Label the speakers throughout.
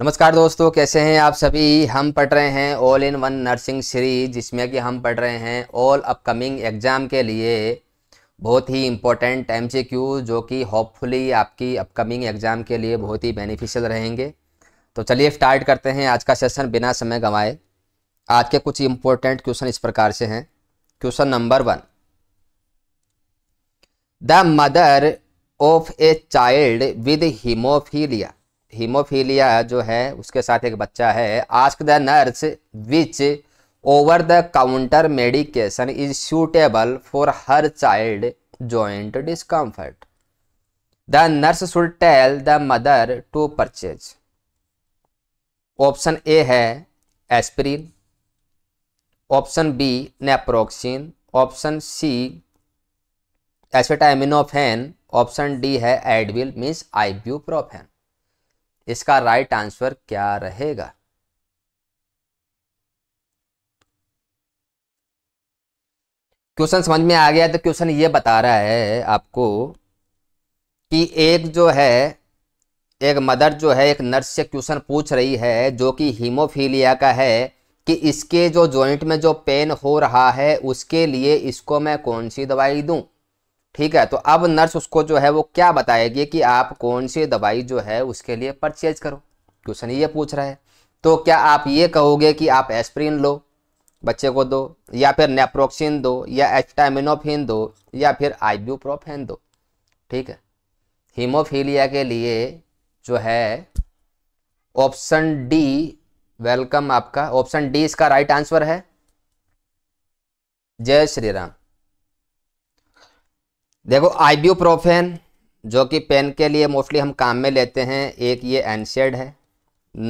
Speaker 1: नमस्कार दोस्तों कैसे हैं आप सभी हम पढ़ रहे हैं all in one nursing series जिसमें कि हम पढ़ रहे हैं ऑल अपकमिंग एग्ज़ाम के लिए बहुत ही इम्पोर्टेंट एम जो कि होपफुली आपकी अपकमिंग एग्ज़ाम के लिए बहुत ही बेनिफिशियल रहेंगे तो चलिए स्टार्ट करते हैं आज का सेशन बिना समय गंवाए आज के कुछ इम्पोर्टेंट क्वेश्चन इस प्रकार से हैं question number one the mother of a child with haemophilia haemophilia जो है उसके साथ एक बच्चा है ask the nurse which over the counter medication is suitable for her child joint discomfort the nurse should tell the mother to purchase option A है aspirin option B naproxen option C acetaminophen option D है Advil means ibuprofen इसका right answer क्या रहेगा question समझ में आ गया तो question ये बता रहा है आपको कि एक जो है एक मदर जो है एक नर्स से क्वेश्चन पूछ रही है जो कि हीमोफीलिया का है कि इसके जो जॉइंट में जो पेन हो रहा है उसके लिए इसको मैं कौन सी दवाई दूं ठीक है तो अब नर्स उसको जो है वो क्या बताएगी कि आप कौन सी दवाई जो है उसके लिए परचेज करो क्वेश्चन ये पूछ रहा है तो क्या आप ये कहोगे कि आप एस्प्रिन लो बच्चे को दो या फिर नेप्रोक्सिन दो या एस्टामिनोफिन दो या फिर आइब्यूप्रोफेन दो ठीक है हीमोफीलिया के लिए जो है ऑप्शन डी वेलकम आपका ऑप्शन डी इसका राइट आंसर है जय श्री राम देखो आइब्यूप्रोफेन जो कि पेन के लिए मोस्टली हम काम में लेते हैं एक ये एनसेड है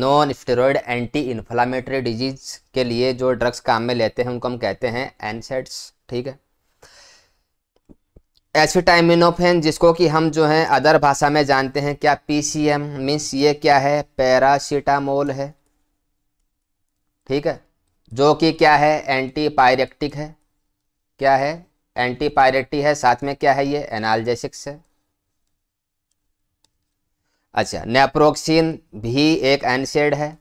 Speaker 1: non steroid anti inflammatory disease के लिए जो ड्रग्स काम में लेते हैं उनको हम कहते हैं एनसेड्स ठीक है एसिटाइमिनोफेन जिसको कि हम जो हैं अदर भाषा में जानते हैं क्या पीसीएम मीन्स ये क्या है पैरासीटामोल है ठीक है जो कि क्या है एंटी पायरेक्टिक है क्या है एंटीपायरेटी है साथ में क्या है ये एनाल्जेसिक्स है अच्छा नेप्रोक्सिन भी एक एनसेड है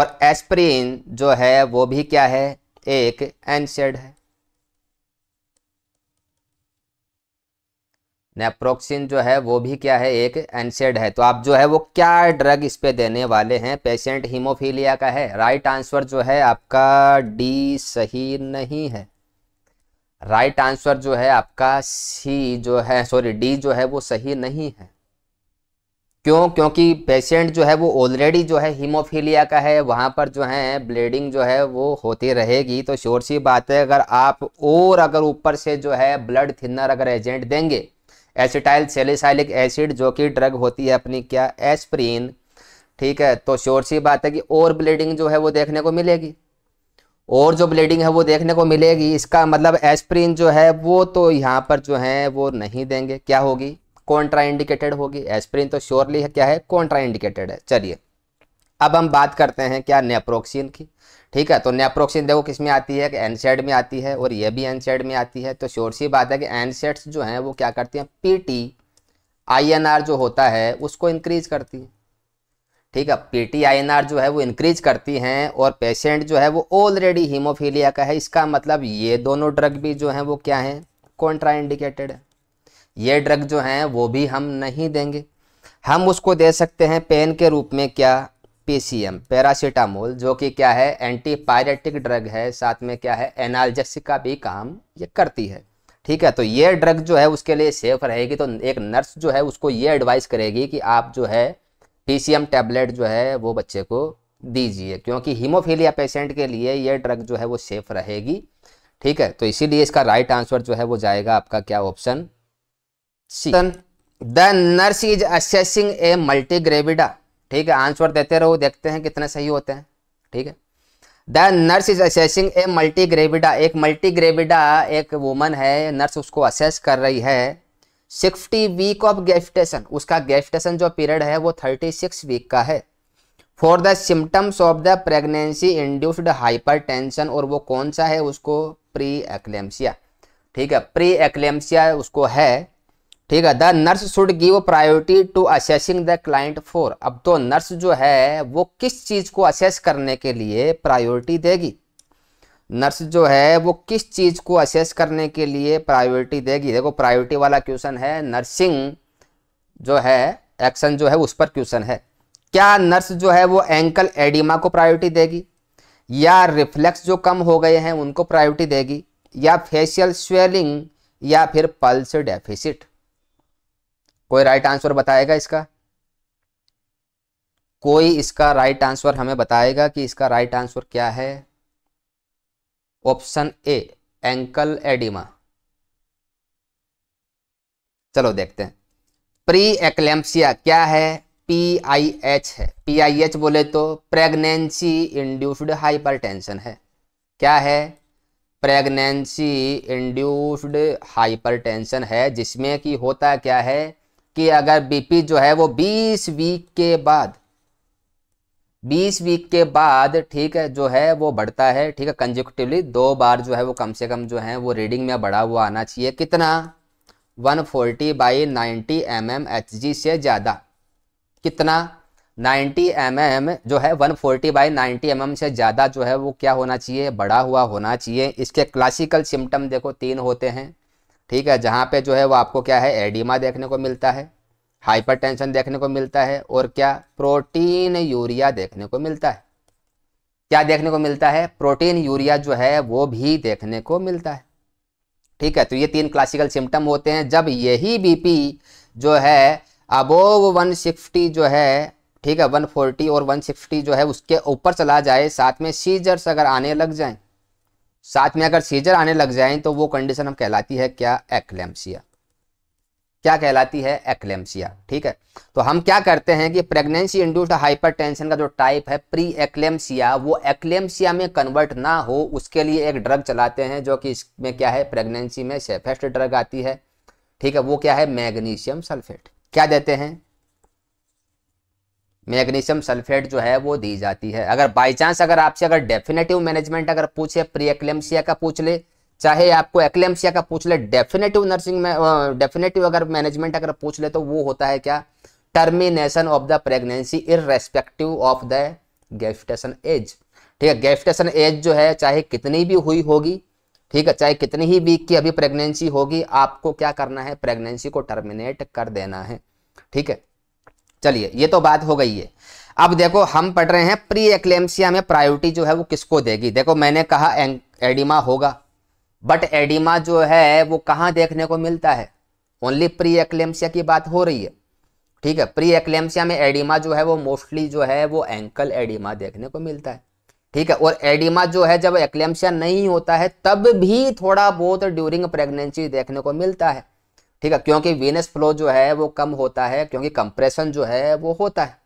Speaker 1: और एस्प्रीन जो है वो भी क्या है एक एनसेड है नेप्रोक्सिन जो है वो भी क्या है एक एनसेड है तो आप जो है वो क्या ड्रग इस पे देने वाले हैं पेशेंट हीमोफीलिया का है राइट आंसर जो है आपका डी सही नहीं है राइट right आंसर जो है आपका सी जो है सॉरी डी जो है वो सही नहीं है क्यों क्योंकि पेशेंट जो है वो ऑलरेडी जो है हीमोफीलिया का है वहाँ पर जो है ब्लीडिंग जो है वो होती रहेगी तो शोर सी बात है अगर आप और अगर ऊपर से जो है ब्लड थिनर अगर एजेंट देंगे एसिटाइल सेलिसाइलिक एसिड जो कि ड्रग होती है अपनी क्या एस्प्रीन ठीक है तो शोर सी बात है कि और ब्लीडिंग जो है वो देखने को मिलेगी और जो ब्लीडिंग है वो देखने को मिलेगी इसका मतलब एस्प्रिन जो है वो तो यहाँ पर जो है वो नहीं देंगे क्या होगी कॉन्ट्रा इंडिकेटेड होगी एस्प्रिन तो श्योरली है क्या है कॉन्ट्रा इंडिकेटेड है चलिए अब हम बात करते हैं क्या नेप्रोक्सिन की ठीक है तो नेप्रोक्सिन देखो किस में आती है कि एनसेड में आती है और ये भी एनसेड में आती है तो श्योर सी बात है कि एनसेड्स जो हैं वो क्या करती हैं पीटी आईएनआर जो होता है उसको इंक्रीज करती है ठीक है आर जो है वो इंक्रीज करती हैं और पेशेंट जो है वो ऑलरेडी हीमोफीलिया का है इसका मतलब ये दोनों ड्रग भी जो हैं वो क्या हैं कॉन्ट्राइंडिकेटेड है ये ड्रग जो हैं वो भी हम नहीं देंगे हम उसको दे सकते हैं पेन के रूप में क्या पीसीएम पैरासीटामोल जो कि क्या है एंटीपायरेटिक ड्रग है साथ में क्या है एनालजेसिक का भी काम ये करती है ठीक है तो ये ड्रग जो है उसके लिए सेफ रहेगी तो एक नर्स जो है उसको ये एडवाइस करेगी कि आप जो है पीसीएम टैबलेट जो है वो बच्चे को दीजिए क्योंकि हीमोफीलिया पेशेंट के लिए ये ड्रग जो है वो सेफ रहेगी ठीक है तो इसीलिए इसका राइट आंसर जो है वो जाएगा आपका क्या option C the nurse is assessing a multigravida ठीक है आंसर देते रहो देखते हैं कितने सही होते हैं ठीक है the nurse is assessing a multigravida एक मल्टीग्रेविडा एक वुमन है नर्स उसको असेस कर रही है सिक्सटी वीक ऑफ गेफ्टेशन उसका गेफ्टेशन जो पीरियड है वो थर्टी सिक्स वीक का है for the symptoms of the pregnancy induced tension और वो कौन सा है उसको प्री एक्लेम्सिया ठीक है प्री एक्लेम्सिया उसको है ठीक है the nurse should give priority to assessing the client for अब तो नर्स जो है वो किस चीज़ को असेस करने के लिए प्रायोरिटी देगी नर्स जो है वो किस चीज़ को असेस करने के लिए प्रायोरिटी देगी देखो प्रायोरिटी वाला क्वेश्चन है नर्सिंग जो है एक्शन जो है उस पर क्वेश्चन है क्या नर्स जो है वो एंकल एडिमा को प्रायोरिटी देगी या रिफ्लेक्स जो कम हो गए हैं उनको प्रायोरिटी देगी या फेशियल स्वेलिंग या फिर पल्स डेफिसिट कोई राइट आंसर बताएगा इसका कोई इसका राइट आंसर हमें बताएगा कि इसका राइट आंसर क्या है ऑप्शन ए एंकल एडिमा चलो देखते हैं प्री एक्लेम्सिया क्या है पी आई एच है पी आई एच बोले तो प्रेगनेंसी इंड्यूस्ड हाइपरटेंशन है क्या है प्रेगनेंसी इंड्यूस्ड हाइपरटेंशन है जिसमें कि होता क्या है कि अगर बीपी जो है वो 20 वीक के बाद बीस वीक के बाद ठीक है जो है वो बढ़ता है ठीक है कंजिक्टिवली दो बार जो है वो कम से कम जो है वो रीडिंग में बढ़ा हुआ आना चाहिए कितना 140 forty by ninety M M H G से ज़्यादा कितना 90 एम mm जो है 140 फोर्टी बाई नाइन्टी एम से ज़्यादा जो है वो क्या होना चाहिए बड़ा हुआ होना चाहिए इसके क्लासिकल सिम्टम देखो तीन होते हैं ठीक है जहाँ पे जो है वो आपको क्या है एडिमा देखने को मिलता है हाइपरटेंशन देखने को मिलता है और क्या प्रोटीन यूरिया देखने को मिलता है क्या देखने को मिलता है प्रोटीन यूरिया जो है वो भी देखने को मिलता है ठीक है तो ये तीन क्लासिकल सिम्टम होते हैं जब यही बीपी जो है अबोव 160 जो है ठीक है 140 और 160 जो है उसके ऊपर चला जाए साथ में सीजर्स अगर आने लग जाएं साथ में अगर सीजर आने लग जाएं तो वो कंडीशन हम कहलाती है क्या एक्लेम्सिया क्या कहलाती है एक्लेम्सिया ठीक है तो हम क्या करते हैं कि प्रेगनेंसी इंड्यूस्ड हाइपरटेंशन का जो टाइप है प्री एक्लेम्सिया वो एक्लेम्सिया में कन्वर्ट ना हो उसके लिए एक ड्रग चलाते हैं जो कि इसमें क्या है प्रेगनेंसी में सेफेस्ट ड्रग आती है ठीक है वो क्या है मैग्नीशियम सल्फेट क्या देते हैं मैग्नीशियम सल्फेट जो है वो दी जाती है अगर बाई चांस अगर आपसे अगर डेफिनेटिव मैनेजमेंट अगर पूछे प्री एक्लेम्सिया का पूछ ले चाहे आपको एक्लेम्सिया का पूछ ले डेफिनेटिव नर्सिंग में डेफिनेटिव अगर मैनेजमेंट अगर पूछ ले तो वो होता है क्या termination of the pregnancy in respective of the gestation age ठीक है गेफ्टेशन एज जो है चाहे कितनी भी हुई होगी ठीक है चाहे कितनी ही वीक की अभी प्रेगनेंसी होगी आपको क्या करना है प्रेगनेंसी को टर्मिनेट कर देना है ठीक है चलिए ये तो बात हो गई है अब देखो हम पढ़ रहे हैं प्री एक्लेम्सिया में प्रायोरिटी जो है वो किसको देगी देखो मैंने कहा एडिमा होगा बट एडिमा जो है वो कहाँ देखने को मिलता है ओनली प्री एक्लेम्सिया की बात हो रही है ठीक है प्री एक्लेम्सिया में एडिमा जो है वो मोस्टली जो है वो एंकल एडिमा देखने को मिलता है ठीक है और एडिमा जो है जब एक्लेम्सिया नहीं होता है तब भी थोड़ा बहुत ड्यूरिंग प्रेगनेंसी देखने को मिलता है ठीक है क्योंकि वीनस फ्लो जो है वो कम होता है क्योंकि कंप्रेशन जो है वो होता है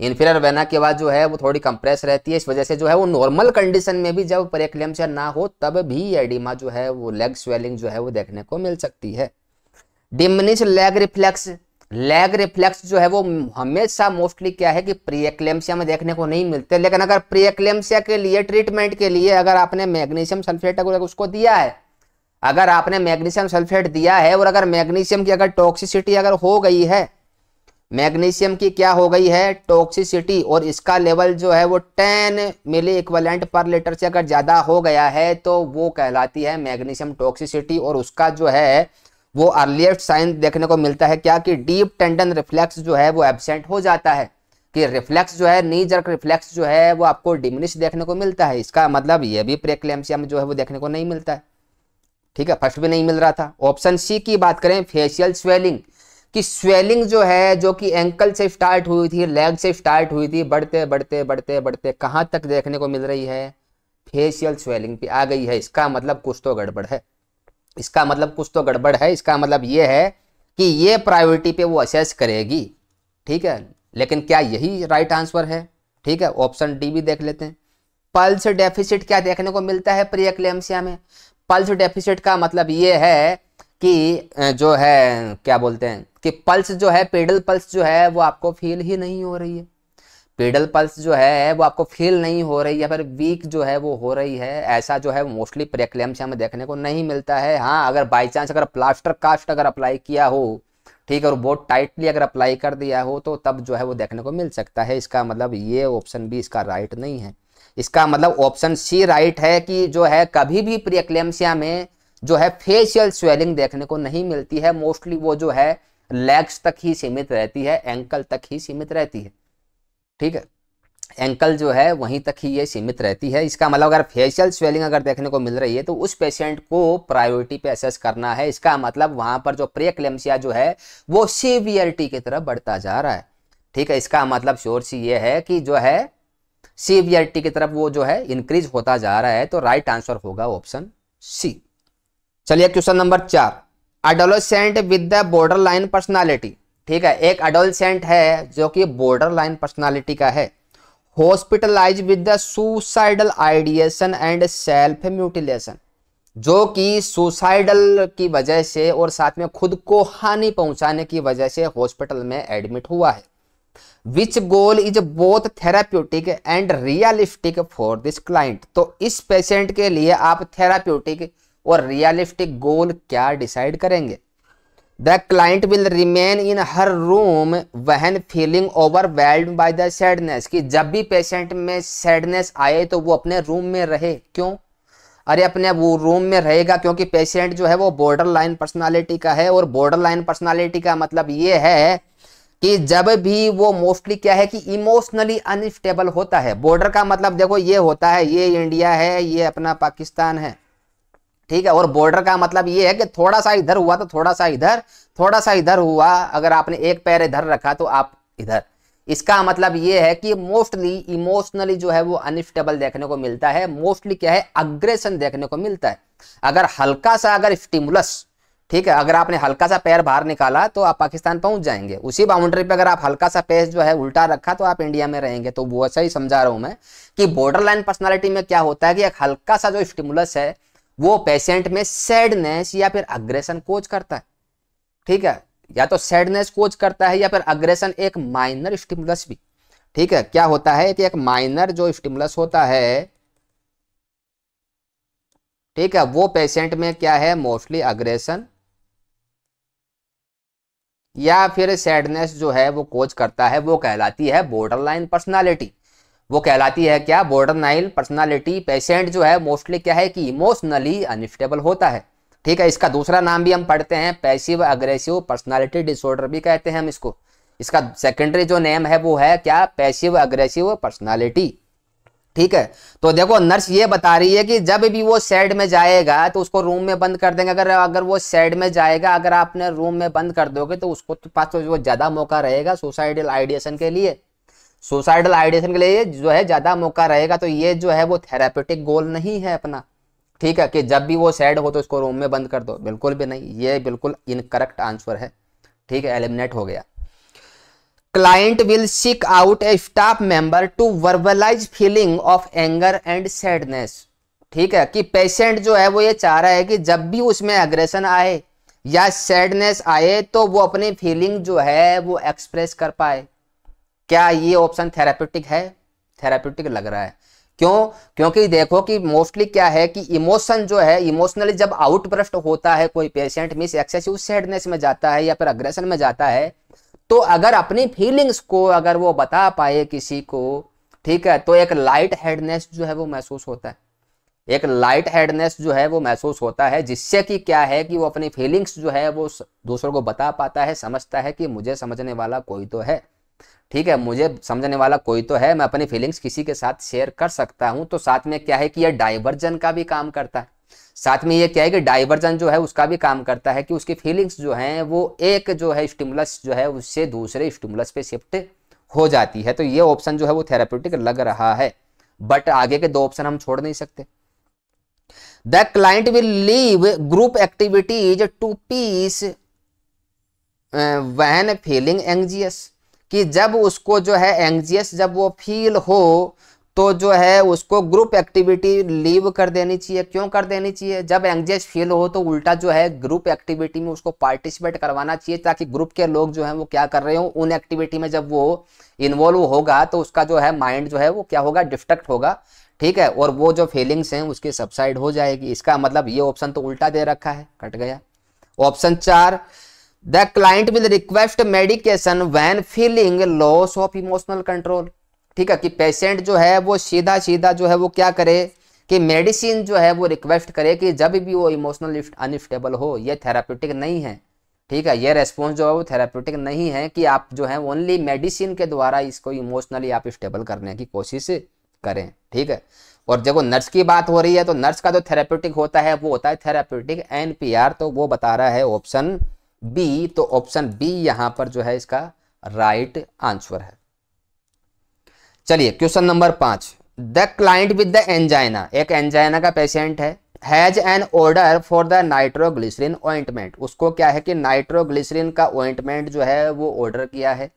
Speaker 1: इन्फीरियर वेना के बाद जो है वो थोड़ी कंप्रेस रहती है इस वजह से जो है वो नॉर्मल कंडीशन में भी जब प्रेक्लेम्चर ना हो तब भी एडिमा जो है वो लेग स्वेलिंग जो है वो देखने को मिल सकती है diminish leg reflex leg reflex जो है वो हमेशा मोस्टली क्या है कि प्रियक्लेम्सिया में देखने को नहीं मिलते लेकिन अगर प्रियक्लेम्सिया के लिए ट्रीटमेंट के लिए अगर आपने मैग्नीशियम सल्फेट अगर उसको दिया है अगर आपने मैग्नीशियम सल्फेट दिया है और अगर मैग्नीशियम की अगर टॉक्सिसिटी अगर हो गई है मैग्नीशियम की क्या हो गई है टॉक्सिसिटी और इसका लेवल जो है वो 10 मिली इक्वलेंट पर लीटर से अगर ज़्यादा हो गया है तो वो कहलाती है मैग्नीशियम टॉक्सिसिटी और उसका जो है वो अर्लिएस्ट साइन देखने को मिलता है क्या कि डीप टेंडन रिफ्लेक्स जो है वो एबसेंट हो जाता है कि रिफ्लेक्स जो है नी जर्क रिफ्लेक्स जो है वो आपको डिमिनिश देखने को मिलता है इसका मतलब ये भी प्रेक्लेम्सियम जो है वो देखने को नहीं मिलता है ठीक है फर्स्ट भी नहीं मिल रहा था ऑप्शन सी की बात करें फेशियल स्वेलिंग कि स्वेलिंग जो है जो कि एंकल से स्टार्ट हुई थी लेग से स्टार्ट हुई थी बढ़ते बढ़ते बढ़ते बढ़ते कहाँ तक देखने को मिल रही है फेशियल स्वेलिंग पे आ गई है इसका मतलब कुछ तो गड़बड़ है इसका मतलब कुछ तो गड़बड़ है इसका मतलब ये है कि ये प्रायोरिटी पे वो असेस करेगी ठीक है लेकिन क्या यही राइट आंसर है ठीक है ऑप्शन डी भी देख लेते हैं पल्स डेफिसिट क्या देखने को मिलता है क्लेमसिया में पल्स डेफिसिट का मतलब ये है कि जो है क्या बोलते हैं कि पल्स जो है पेडल पल्स जो है वो आपको फील ही नहीं हो रही है पेडल पल्स जो है वो आपको फील नहीं हो रही है फिर वीक जो है वो हो रही है ऐसा जो है मोस्टली प्रेक्लेम से हमें देखने को नहीं मिलता है हाँ अगर बाई चांस अगर प्लास्टर कास्ट अगर अप्लाई किया हो ठीक है और बहुत टाइटली अगर अप्लाई कर दिया हो तो तब जो है वो देखने को मिल सकता है इसका मतलब ये ऑप्शन भी इसका राइट नहीं है इसका मतलब ऑप्शन सी राइट है कि जो है कभी भी प्रियक्लेम्सिया में जो है फेशियल स्वेलिंग देखने को नहीं मिलती है मोस्टली वो जो है लेग्स तक ही सीमित रहती है एंकल तक ही सीमित रहती है ठीक है एंकल जो है वहीं तक ही ये सीमित रहती है इसका मतलब अगर फेशियल स्वेलिंग अगर देखने को मिल रही है तो उस पेशेंट को प्रायोरिटी पे असेस करना है इसका मतलब वहां पर जो प्रियक्लेम्सिया जो है वो सीवियरिटी की तरफ बढ़ता जा रहा है ठीक है इसका मतलब शोर सी ये है कि जो है सीवियरिटी की तरफ वो जो है इंक्रीज होता जा रहा है तो राइट आंसर होगा ऑप्शन सी चलिए क्वेश्चन नंबर चार adolescent with the borderline personality ठीक है एक अडोलसेंट है जो कि बॉर्डर लाइन पर्सनैलिटी का है hospitalize with the suicidal ideation and self mutilation जो कि सुसाइडल की वजह से और साथ में खुद को हानि पहुंचाने की वजह से हॉस्पिटल में एडमिट हुआ है which goal is both therapeutic and realistic for this client तो इस पेशेंट के लिए आप थेराप्यूटिक और रियलिस्टिक गोल क्या डिसाइड करेंगे the client will remain in her room when feeling overwhelmed by the sadness कि जब भी पेशेंट में सैडनेस आए तो वो अपने रूम में रहे क्यों अरे अपने वो रूम में रहेगा क्योंकि पेशेंट जो है वो बॉर्डर लाइन पर्सनालिटी का है और बॉर्डर लाइन पर्सनालिटी का मतलब ये है कि जब भी वो मोस्टली क्या है कि इमोशनली अनस्टेबल होता है बॉर्डर का मतलब देखो ये होता है ये इंडिया है ये अपना पाकिस्तान है ठीक है और बॉर्डर का मतलब ये है कि थोड़ा सा इधर हुआ तो थोड़ा सा इधर थोड़ा सा इधर हुआ अगर आपने एक पैर इधर रखा तो आप इधर इसका मतलब ये है कि मोस्टली इमोशनली जो है वो अनस्टेबल देखने को मिलता है मोस्टली क्या है अग्रेशन देखने को मिलता है अगर हल्का सा अगर स्टिमुलस ठीक है अगर आपने हल्का सा पैर बाहर निकाला तो आप पाकिस्तान पहुंच जाएंगे उसी बाउंड्री पे अगर आप हल्का सा पैर जो है उल्टा रखा तो आप इंडिया में रहेंगे तो वो ऐसा ही समझा रहा हूं मैं कि बॉर्डर लाइन पर्सनैलिटी में क्या होता है कि एक हल्का सा जो स्टिमुलस है वो पेशेंट में सैडनेस या फिर अग्रेशन कोच करता है ठीक है या तो सैडनेस कोच करता है या फिर अग्रेशन एक माइनर स्टिमुलस भी ठीक है क्या होता है कि एक माइनर जो स्टिमुलस होता है ठीक है वो पेशेंट में क्या है मोस्टली अग्रेशन या फिर सैडनेस जो है वो कोच करता है वो कहलाती है बॉर्डर लाइन पर्सनालिटी वो कहलाती है क्या बॉर्डर नाइल पर्सनैलिटी पेशेंट जो है मोस्टली क्या है कि इमोशनली अनस्टेबल होता है ठीक है इसका दूसरा नाम भी हम पढ़ते हैं पैसिव अग्रेसिव पर्सनैलिटी डिसऑर्डर भी कहते हैं हम इसको इसका सेकेंडरी जो नेम है वो है क्या पैसिव अग्रेसिव पर्सनैलिटी ठीक है तो देखो नर्स ये बता रही है कि जब भी वो सेड में जाएगा तो उसको रूम में बंद कर देंगे अगर अगर वो सेड में जाएगा अगर आपने रूम में बंद कर दोगे तो उसको तो पास तो ज़्यादा मौका रहेगा सुसाइडल आइडिएशन के लिए सुसाइडल आइडिएशन के लिए जो है ज़्यादा मौका रहेगा तो ये जो है वो थेरापेटिक गोल नहीं है अपना ठीक है कि जब भी वो सैड हो तो उसको रूम में बंद कर दो बिल्कुल भी नहीं ये बिल्कुल इनकरेक्ट आंसर है ठीक है एलिमिनेट हो गया client will seek out a staff member to verbalize feeling of anger and sadness ठीक है कि पेशेंट जो है वो ये चाह रहा है कि जब भी उसमें अग्रेशन आए या सैडनेस आए तो वो अपनी फीलिंग जो है वो एक्सप्रेस कर पाए क्या ये ऑप्शन थेरापेटिक है थेरापेटिक लग रहा है क्यों क्योंकि देखो कि मोस्टली क्या है कि इमोशन जो है इमोशनली जब आउटब्रस्ट होता है कोई पेशेंट मिस एक्सेसिव सैडनेस में जाता है या फिर अग्रेशन में जाता है तो अगर अपनी फीलिंग्स को अगर वो बता पाए किसी को ठीक है तो एक लाइट हेडनेस जो है वो महसूस होता है एक लाइट हेडनेस जो है वो महसूस होता है जिससे कि क्या है कि वो अपनी फीलिंग्स जो है वो दूसरों को बता पाता है समझता है कि मुझे समझने वाला कोई तो है ठीक है मुझे समझने वाला कोई तो है मैं अपनी फीलिंग्स किसी के साथ शेयर कर सकता हूं तो साथ में क्या है कि यह डाइवर्जन का भी काम करता है साथ में ये क्या है कि डाइवर्जन जो है उसका भी काम करता है कि उसकी फीलिंग्स जो हैं वो एक जो है स्टिमुलस जो है उससे दूसरे स्टिमुलस पे शिफ्ट हो जाती है तो ये ऑप्शन जो है वो थेरापेटिक लग रहा है बट आगे के दो ऑप्शन हम छोड़ नहीं सकते the client will leave group activities to pace when feeling anxious कि जब उसको जो है एंगजियस जब वो फील हो तो जो है उसको ग्रुप एक्टिविटी लीव कर देनी चाहिए क्यों कर देनी चाहिए जब एंगजियस फील हो तो उल्टा जो है ग्रुप एक्टिविटी में उसको पार्टिसिपेट करवाना चाहिए ताकि ग्रुप के लोग जो है वो क्या कर रहे हो उन एक्टिविटी में जब वो इन्वॉल्व होगा तो उसका जो है माइंड जो है वो क्या होगा डिस्ट्रक्ट होगा ठीक है और वो जो फीलिंग्स हैं उसकी सबसाइड हो जाएगी इसका मतलब ये ऑप्शन तो उल्टा दे रखा है कट गया ऑप्शन चार the client will request medication when feeling loss of emotional control ठीक है कि पेशेंट जो है वो सीधा सीधा जो है वो क्या करे कि मेडिसिन जो है वो रिक्वेस्ट करे कि जब भी वो इमोशनल अनस्टेबल हो ये थेराप्यूटिक नहीं है ठीक है ये रेस्पॉन्स जो है वो थेरापटिक नहीं है कि आप जो है ओनली मेडिसिन के द्वारा इसको इमोशनली आप स्टेबल करने की कोशिश करें ठीक है और जब वो नर्स की बात हो रही है तो नर्स का जो थेरापटिक होता है वो होता है थेराप्यूटिक एन तो वो बता रहा है ऑप्शन बी तो ऑप्शन बी यहां पर जो है इसका राइट आंसर है चलिए क्वेश्चन नंबर पांच the client with the angina एक एंजाइना का पेशेंट है has an order for the nitroglycerin ointment उसको क्या है कि नाइट्रोग्लिसरीन का ऑइंटमेंट जो है वो ऑर्डर किया है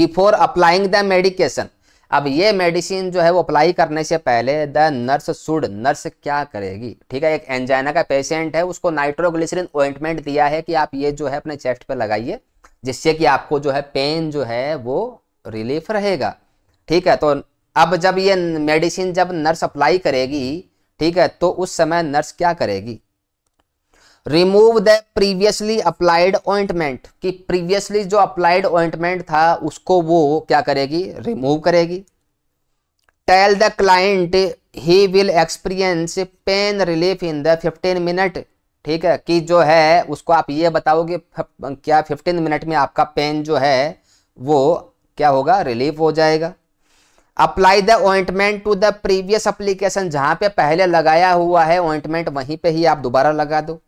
Speaker 1: बिफोर अप्लाइंग द मेडिकेशन अब ये मेडिसिन जो है वो अप्लाई करने से पहले द नर्स सुड नर्स क्या करेगी ठीक है एक एंजाइना का पेशेंट है उसको नाइट्रोग्लिसरीन ऑइंटमेंट दिया है कि आप ये जो है अपने चेस्ट पर लगाइए जिससे कि आपको जो है पेन जो है वो रिलीफ रहेगा ठीक है तो अब जब ये मेडिसिन जब नर्स अप्लाई करेगी ठीक है तो उस समय नर्स क्या करेगी remove the previously applied ointment कि प्रीवियसली जो अप्लाइड ऑइंटमेंट था उसको वो क्या करेगी रिमूव करेगी tell the client he will experience pain relief in the fifteen minute ठीक है कि जो है उसको आप ये बताओगे क्या फिफ्टीन मिनट में आपका पेन जो है वो क्या होगा रिलीफ हो जाएगा apply the ointment to the previous application जहां पे पहले लगाया हुआ है ऑइंटमेंट वहीं पे ही आप दोबारा लगा दो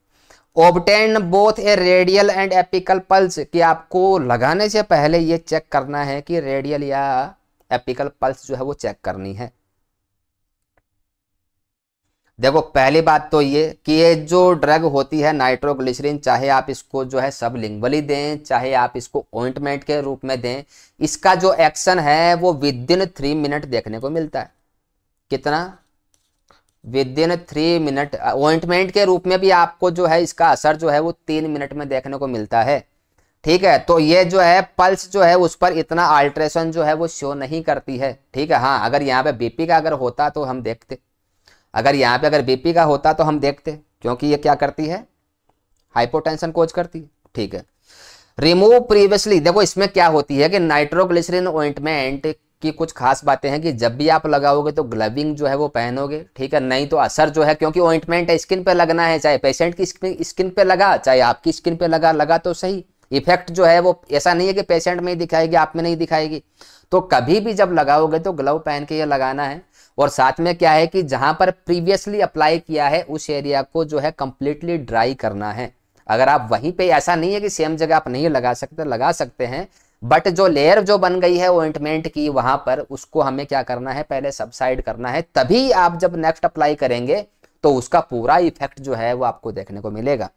Speaker 1: obtain both a radial and apical pulse कि आपको लगाने से पहले ये चेक करना है कि रेडियल या एपिकल पल्स जो है वो चेक करनी है देखो पहली बात तो ये कि ये जो ड्रग होती है नाइट्रोग्लिसरीन चाहे आप इसको जो है सब लिंगवली दें चाहे आप इसको ऑइंटमेंट के रूप में दें इसका जो एक्शन है वो विद इन थ्री मिनट देखने को मिलता है कितना within three minute ointment के रूप में भी आपको जो है इसका असर जो है वो तीन मिनट में देखने को मिलता है ठीक है तो ये जो है पल्स जो है उस पर इतना अल्ट्रेशन जो है वो शो नहीं करती है ठीक है हाँ अगर यहाँ पे बीपी का अगर होता तो हम देखते अगर यहाँ पे अगर बीपी का होता तो हम देखते क्योंकि ये क्या करती है हाइपोटेंशन कोच करती है ठीक है रिमूव प्रीवियसली देखो इसमें क्या होती है कि नाइट्रोग्लिसरीन ऑइंटमेंट की कुछ खास बातें हैं कि जब भी आप लगाओगे तो ग्लविंग जो है वो पहनोगे ठीक है नहीं तो असर जो है क्योंकि ऑइंटमेंट स्किन पर लगना है चाहे पेशेंट की स्किन पर लगा चाहे आपकी स्किन पर लगा लगा तो सही इफेक्ट जो है वो ऐसा नहीं है कि पेशेंट में ही दिखाएगी आप में नहीं दिखाएगी तो कभी भी जब लगाओगे तो ग्लव पहन के ये लगाना है और साथ में क्या है कि जहां पर प्रीवियसली अप्लाई किया है उस एरिया को जो है कंप्लीटली ड्राई करना है अगर आप वहीं पे ऐसा नहीं है कि सेम जगह आप नहीं लगा सकते लगा सकते हैं बट जो लेयर जो बन गई है ओइंटमेंट की वहां पर उसको हमें क्या करना है पहले सबसाइड करना है तभी आप जब नेक्स्ट अप्लाई करेंगे तो उसका पूरा इफेक्ट जो है वो आपको देखने को मिलेगा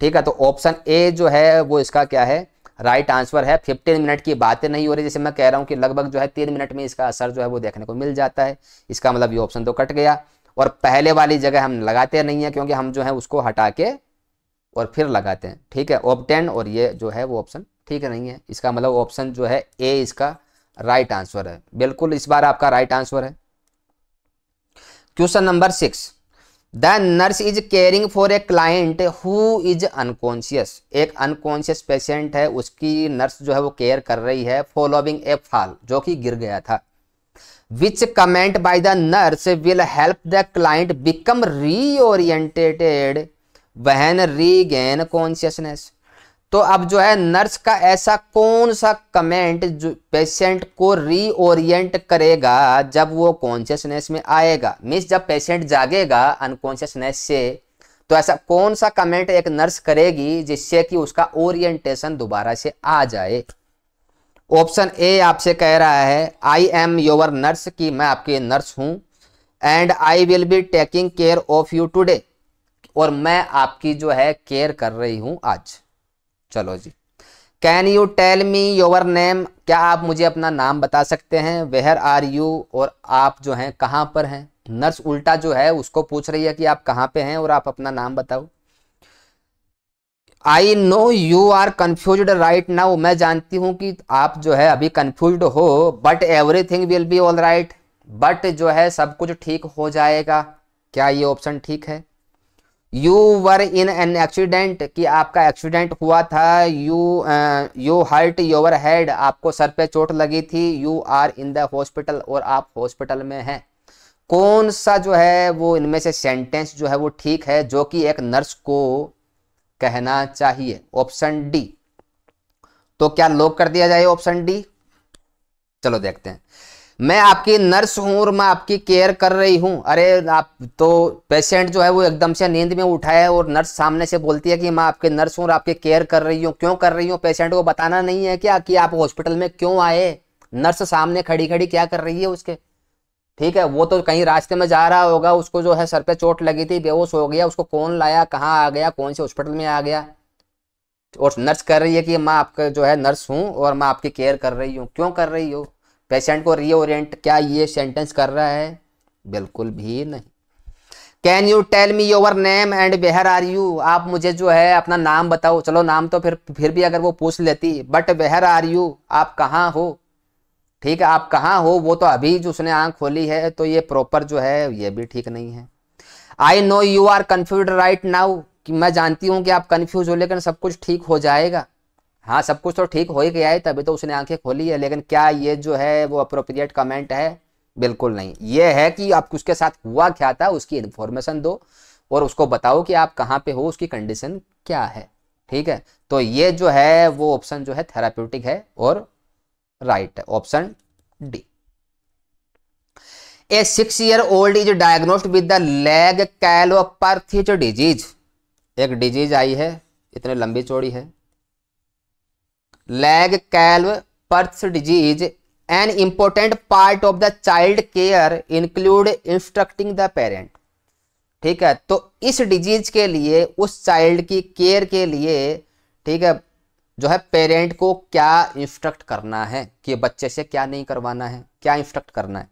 Speaker 1: ठीक है तो ऑप्शन ए जो है वो इसका क्या है राइट right आंसर है 15 मिनट की बातें नहीं हो रही जैसे मैं कह रहा हूँ कि लगभग जो है तीन मिनट में इसका असर जो है वो देखने को मिल जाता है इसका मतलब ये ऑप्शन तो कट गया और पहले वाली जगह हम लगाते नहीं है क्योंकि हम जो है उसको हटा के और फिर लगाते हैं ठीक है ऑप्टेन और ये जो है वो ऑप्शन ठीक नहीं है इसका मतलब ऑप्शन जो है ए इसका राइट आंसर है बिल्कुल इस बार आपका राइट आंसर है question number six the nurse is caring for a client who is unconscious एक अनकॉन्शियस पेशेंट है उसकी नर्स जो है वो केयर कर रही है फॉलोविंग ए फॉल जो कि गिर गया था which comment by the nurse will help the client become reoriented when regain consciousness तो अब जो है नर्स का ऐसा कौन सा कमेंट जो पेशेंट को रीओरियंट करेगा जब वो कॉन्शियसनेस में आएगा मीन्स जब पेशेंट जागेगा अनकॉन्शियसनेस से तो ऐसा कौन सा कमेंट एक नर्स करेगी जिससे कि उसका ओरिएंटेशन दोबारा से आ जाए ऑप्शन ए आपसे कह रहा है आई एम योर नर्स की मैं आपकी नर्स हूं and I will be taking care of you today और मैं आपकी जो है केयर कर रही हूँ आज चलो जी can you tell me your name क्या आप मुझे अपना नाम बता सकते हैं वेहर आर यू और आप जो हैं कहाँ पर हैं नर्स उल्टा जो है उसको पूछ रही है कि आप कहाँ पे हैं और आप अपना नाम बताओ I know you are confuse right now मैं जानती हूँ कि आप जो है अभी कन्फ्यूज हो but everything will be all right but जो है सब कुछ ठीक हो जाएगा क्या ये ऑप्शन ठीक है you were in an accident कि आपका एक्सीडेंट हुआ था you you hurt your head आपको सर पे चोट लगी थी you are in the hospital और आप हॉस्पिटल में हैं कौन सा जो है वो इनमें से सेंटेंस जो है वो ठीक है जो कि एक नर्स को कहना चाहिए ऑप्शन डी तो क्या लॉक कर दिया जाए ऑप्शन डी चलो देखते हैं मैं आपकी नर्स हूँ और मैं आपकी केयर कर रही हूँ अरे आप तो पेशेंट जो है वो एकदम से नींद में उठा है और नर्स सामने से बोलती है कि मैं आपके नर्स हूँ और आपकी केयर कर रही हूँ क्यों कर रही हूँ पेशेंट को बताना नहीं है क्या कि आप हॉस्पिटल में क्यों आए नर्स सामने खड़ी खड़ी क्या कर रही है उसके ठीक है वो तो कहीं रास्ते में जा रहा होगा उसको जो है सर पे चोट लगी थी बेहोश हो गया उसको कौन लाया कहाँ आ गया कौन से हॉस्पिटल में आ गया और नर्स कर रही है कि मैं आपका जो है नर्स हूँ और मैं आपकी केयर कर रही हूँ क्यों कर रही हूँ पेशेंट को रीओरियंट क्या ये सेंटेंस कर रहा है बिल्कुल भी नहीं can you tell me your name and where are you आप मुझे जो है अपना नाम बताओ चलो नाम तो फिर फिर भी अगर वो पूछ लेती बट वेहर आर यू आप कहाँ हो ठीक है आप कहाँ हो वो तो अभी जो उसने आंख खोली है तो ये प्रॉपर जो है ये भी ठीक नहीं है I know you are confuse right now कि मैं जानती हूँ कि आप कन्फ्यूज हो लेकिन सब कुछ ठीक हो जाएगा हाँ सब कुछ तो ठीक हो ही गया है तभी तो उसने आंखें खोली है लेकिन क्या ये जो है वो अप्रोप्रिएट कमेंट है बिल्कुल नहीं ये है कि आप उसके साथ हुआ क्या था उसकी इन्फॉर्मेशन दो और उसको बताओ कि आप कहाँ पे हो उसकी कंडीशन क्या है ठीक है तो ये जो है वो ऑप्शन जो है थेराप्यूटिक है और राइट है option D a six year old is diagnosed with the Legg Calve Perthes disease एक डिजीज आई है इतने लंबी चौड़ी है Legg Calve Perthes disease an important part of the child care include instructing the parent ठीक है तो इस डिजीज के लिए उस चाइल्ड की केयर के लिए ठीक है जो है पेरेंट को क्या इंस्ट्रक्ट करना है कि बच्चे से क्या नहीं करवाना है क्या इंस्ट्रक्ट करना है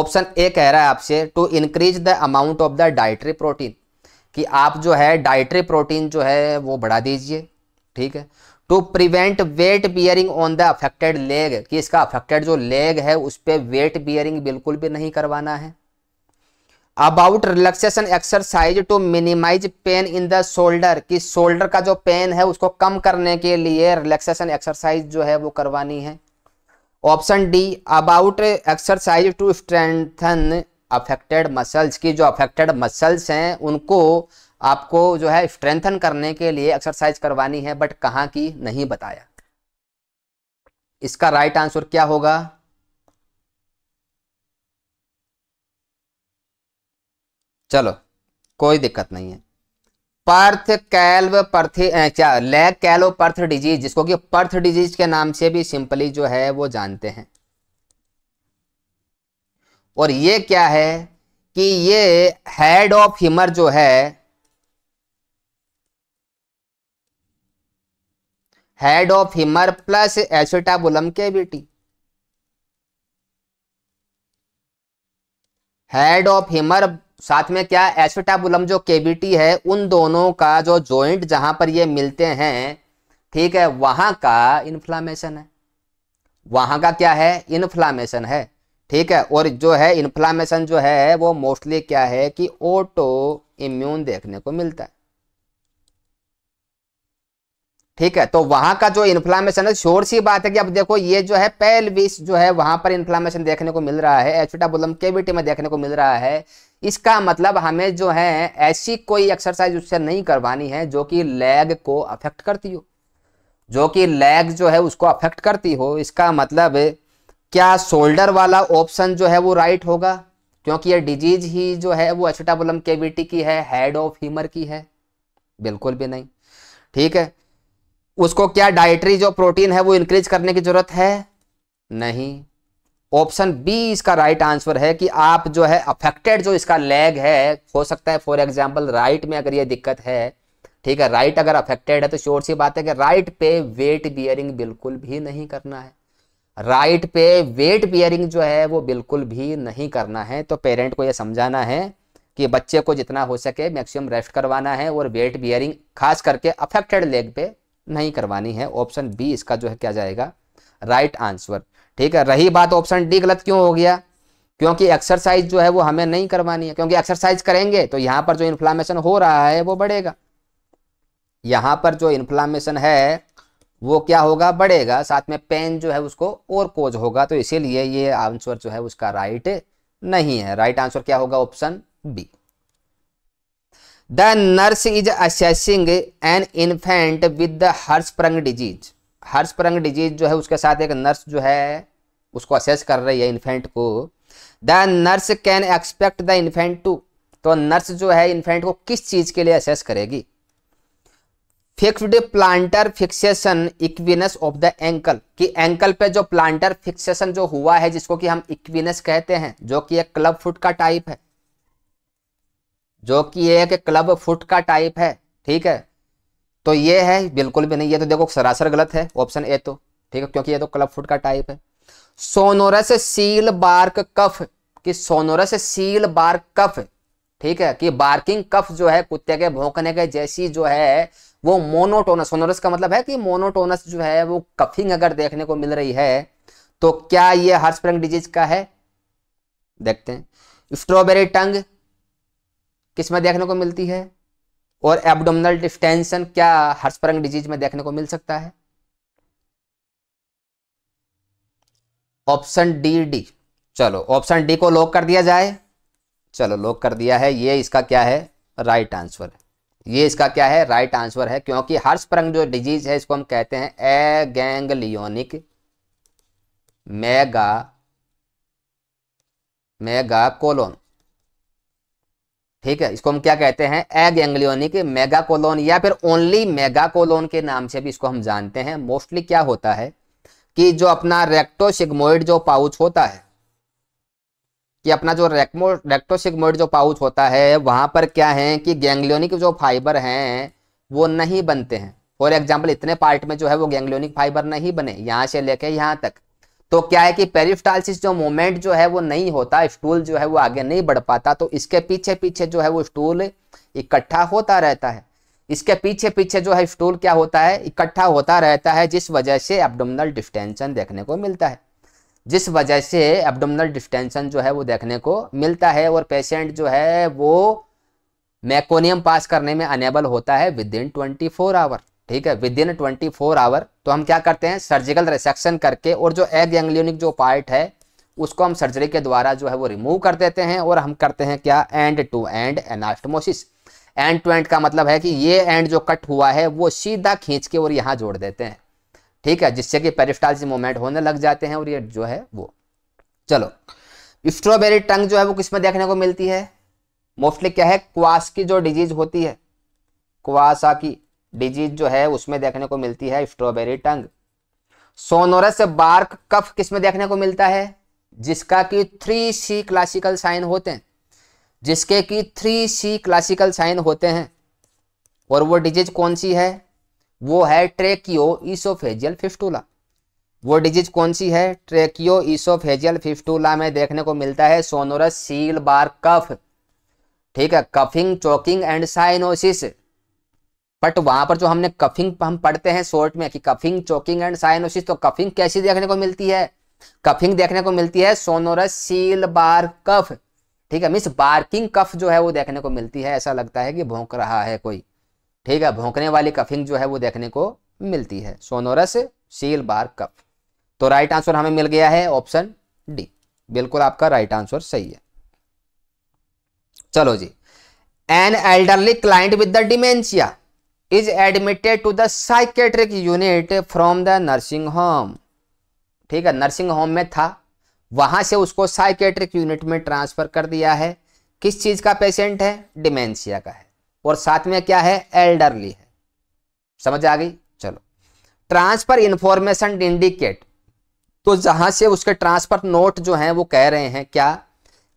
Speaker 1: ऑप्शन ए कह रहा है आपसे to increase the amount of the dietary protein कि आप जो है डाइट्री प्रोटीन जो है वो बढ़ा दीजिए ठीक है to prevent weight bearing on the affected leg कि इसका अफेक्टेड जो लेग है उस पर वेट बियरिंग बिल्कुल भी नहीं करवाना है about relaxation exercise to minimize pain in the shoulder कि शोल्डर का जो पेन है उसको कम करने के लिए रिलैक्सेशन एक्सरसाइज जो है वो करवानी है option D about exercise to strengthen affected muscles की जो अफेक्टेड मसल्स हैं उनको आपको जो है स्ट्रेंथन करने के लिए एक्सरसाइज करवानी है बट कहाँ की नहीं बताया इसका राइट आंसर क्या होगा चलो कोई दिक्कत नहीं है पर्थ कैल्व पर्थ क्या लेग कैलो पर्थ डिजीज जिसको कि पर्थ डिजीज के नाम से भी सिंपली जो है वो जानते हैं और ये क्या है कि ये हेड ऑफ ह्यूमर जो है head of humerus plus acetabulum cavity head of humerus साथ में क्या एसिटाबुलम जो केविटी है उन दोनों का जो जॉइंट जहां पर ये मिलते हैं ठीक है वहां का इन्फ्लामेशन है वहां का क्या है इन्फ्लामेशन है ठीक है और जो है इन्फ्लामेशन जो है वो मोस्टली क्या है कि ऑटो इम्यून देखने को मिलता है ठीक है तो वहां का जो इन्फ्लामेशन है शोर सी बात है कि अब देखो ये जो है पेलविस जो है वहां पर इन्फ्लामेशन देखने को मिल रहा है एचोटाबुलम केविटी में देखने को मिल रहा है इसका मतलब हमें जो है ऐसी कोई एक्सरसाइज उससे नहीं करवानी है जो कि लेग को अफेक्ट करती हो जो कि लेग जो है उसको अफेक्ट करती हो इसका मतलब क्या शोल्डर वाला ऑप्शन जो है वो राइट होगा क्योंकि ये डिजीज ही जो है वो एचोटाबुलम केविटी की है हेड ऑफ हीमर की है बिल्कुल भी नहीं ठीक है उसको क्या डाइटरी जो प्रोटीन है वो इंक्रीज करने की जरूरत है नहीं ऑप्शन बी इसका राइट आंसर है कि आप जो है अफेक्टेड जो इसका लेग है हो सकता है फॉर एग्जाम्पल राइट में अगर ये दिक्कत है ठीक है राइट अगर अफेक्टेड है तो श्योर सी बात है कि राइट पे वेट बियरिंग बिल्कुल भी नहीं करना है राइट पे वेट बियरिंग जो है वो बिल्कुल भी नहीं करना है तो पेरेंट को ये समझाना है कि बच्चे को जितना हो सके मैक्सिमम रेस्ट करवाना है और वेट बियरिंग खास करके अफेक्टेड लेग पे नहीं करवानी है ऑप्शन बी इसका जो है क्या जाएगा राइट आंसर ठीक है रही बात ऑप्शन डी गलत क्यों हो गया क्योंकि एक्सरसाइज जो है वो हमें नहीं करवानी है क्योंकि एक्सरसाइज करेंगे तो यहां पर जो इन्फ्लामेशन हो रहा है वो बढ़ेगा यहां पर जो इन्फ्लामेशन है वो क्या होगा बढ़ेगा साथ में पेन जो है उसको और कोज होगा तो इसीलिए ये आंसर जो है उसका राइट नहीं है राइट आंसर क्या होगा option B the nurse is assessing an infant with the Hirschsprung disease Hirschsprung disease जो है उसके साथ एक नर्स जो है उसको असेस कर रही है इन्फेंट को the nurse can expect the infant to तो नर्स जो है इन्फेंट को किस चीज़ के लिए असेस करेगी fixed plantar fixation equinus of the ankle कि एंकल पे जो प्लांटर फिक्सेशन जो हुआ है जिसको कि हम इक्विनस कहते हैं जो कि एक क्लब फुट का टाइप है जो कि ये है कि क्लब फुट का टाइप है ठीक है तो ये है बिल्कुल भी नहीं ये तो देखो सरासर गलत है ऑप्शन ए तो ठीक है क्योंकि ये तो क्लब फुट का टाइप है सोनोरस सील बार्क कफ की सोनोरस सील बार्क कफ ठीक है कि बार्किंग कफ जो है कुत्ते के भोंकने के जैसी जो है वो मोनोटोनस सोनोरस का मतलब है कि मोनोटोनस जो है वो कफिंग अगर देखने को मिल रही है तो क्या ये हर्षप्रंग डिजीज का है देखते हैं स्ट्रॉबेरी टंग किस में देखने को मिलती है और एब्डोमिनल डिस्टेंशन क्या हर्षपरंग डिजीज में देखने को मिल सकता है ऑप्शन डी डी चलो ऑप्शन डी को लॉक कर दिया जाए चलो लॉक कर दिया है ये इसका क्या है राइट आंसर ये इसका क्या है राइट आंसर है क्योंकि हर्षपरंग जो डिजीज है इसको हम कहते हैं aganglionic mega megacolon ठीक है इसको हम क्या कहते हैं एग एंग्लियोनिक मेगा कोलोन या फिर ओनली मेगा कोलोन के नाम से भी इसको हम जानते हैं मोस्टली क्या होता है कि जो अपना रेक्टोसिग्मोइड जो पाउच होता है कि अपना जो रेक्मो रेक्टोसिग्मोइड जो पाउच होता है वहां पर क्या है कि गैंग्लियोनिक जो फाइबर हैं वो नहीं बनते हैं फॉर एग्जाम्पल इतने पार्ट में जो है वो गैंग्लियोनिक फाइबर नहीं बने यहाँ से लेके यहाँ तक तो क्या है कि पेरिफ्टालसिस जो मोमेंट जो है वो नहीं होता स्टूल जो है वो आगे नहीं बढ़ पाता तो इसके पीछे पीछे जो है वो स्टूल इकट्ठा होता रहता है इसके पीछे पीछे जो है स्टूल क्या होता है इकट्ठा होता रहता है जिस वजह से एब्डोमिनल डिस्टेंशन देखने को मिलता है जिस वजह से एब्डोमिनल डिस्टेंशन जो है वो देखने को मिलता है और पेशेंट जो है वो मैकोनियम पास करने में अनेबल होता है within twenty four hour ठीक है within twenty four hour तो हम क्या करते हैं सर्जिकल रिसेक्शन करके और जो एग एंग्लियोनिक जो पार्ट है उसको हम सर्जरी के द्वारा जो है वो रिमूव कर देते हैं और हम करते हैं क्या end to end anastomosis end to end का मतलब है कि ये एंड जो कट हुआ है वो सीधा खींच के और यहाँ जोड़ देते हैं ठीक है जिससे कि पेरिस्टाल मूवमेंट होने लग जाते हैं और ये जो है वो चलो स्ट्रॉबेरी टंग जो है वो किसमें देखने को मिलती है मोस्टली क्या है क्वास की जो डिजीज होती है क्वासा की डिजीज जो है उसमें देखने को मिलती है strawberry tongue sonorous bark cough किसमें देखने को मिलता है जिसका कि थ्री सी क्लासिकल साइन होते हैं जिसके कि थ्री सी क्लासिकल साइन होते हैं और वो डिजीज कौन सी है वो है ट्रेकियो ईसोफेजियल फिफ्टूला वो डिजीज कौन सी है ट्रेकियो ईसोफेजियल फिफ्टूला में देखने को मिलता है सोनोरस सील बार कफ ठीक है coughing choking and cyanosis but वहां पर जो हमने कफिंग हम पढ़ते हैं शॉर्ट में कि कफिंग चोकिंग एंड साइनोसिस तो कफिंग कैसी देखने को मिलती है कफिंग देखने को मिलती है सोनोरस सील बार कफ ठीक है मिस बार्किंग कफ जो है वो देखने को मिलती है ऐसा लगता है कि भोंक रहा है कोई ठीक है भोंकने वाली कफिंग जो है वो देखने को मिलती है सोनोरस सील बार कफ तो राइट आंसर हमें मिल गया है ऑप्शन डी बिल्कुल आपका राइट आंसर सही है चलो जी an elderly client with the dementia is admitted to the psychiatric unit from the nursing home ठीक है नर्सिंग होम में था वहां से उसको साइकेट्रिक यूनिट में ट्रांसफर कर दिया है किस चीज का पेशेंट है डिमेंशिया का है और साथ में क्या है एल्डरली है समझ आ गई चलो ट्रांसफर इंफॉर्मेशन इंडिकेट तो जहां से उसके ट्रांसफर नोट जो है वो कह रहे हैं क्या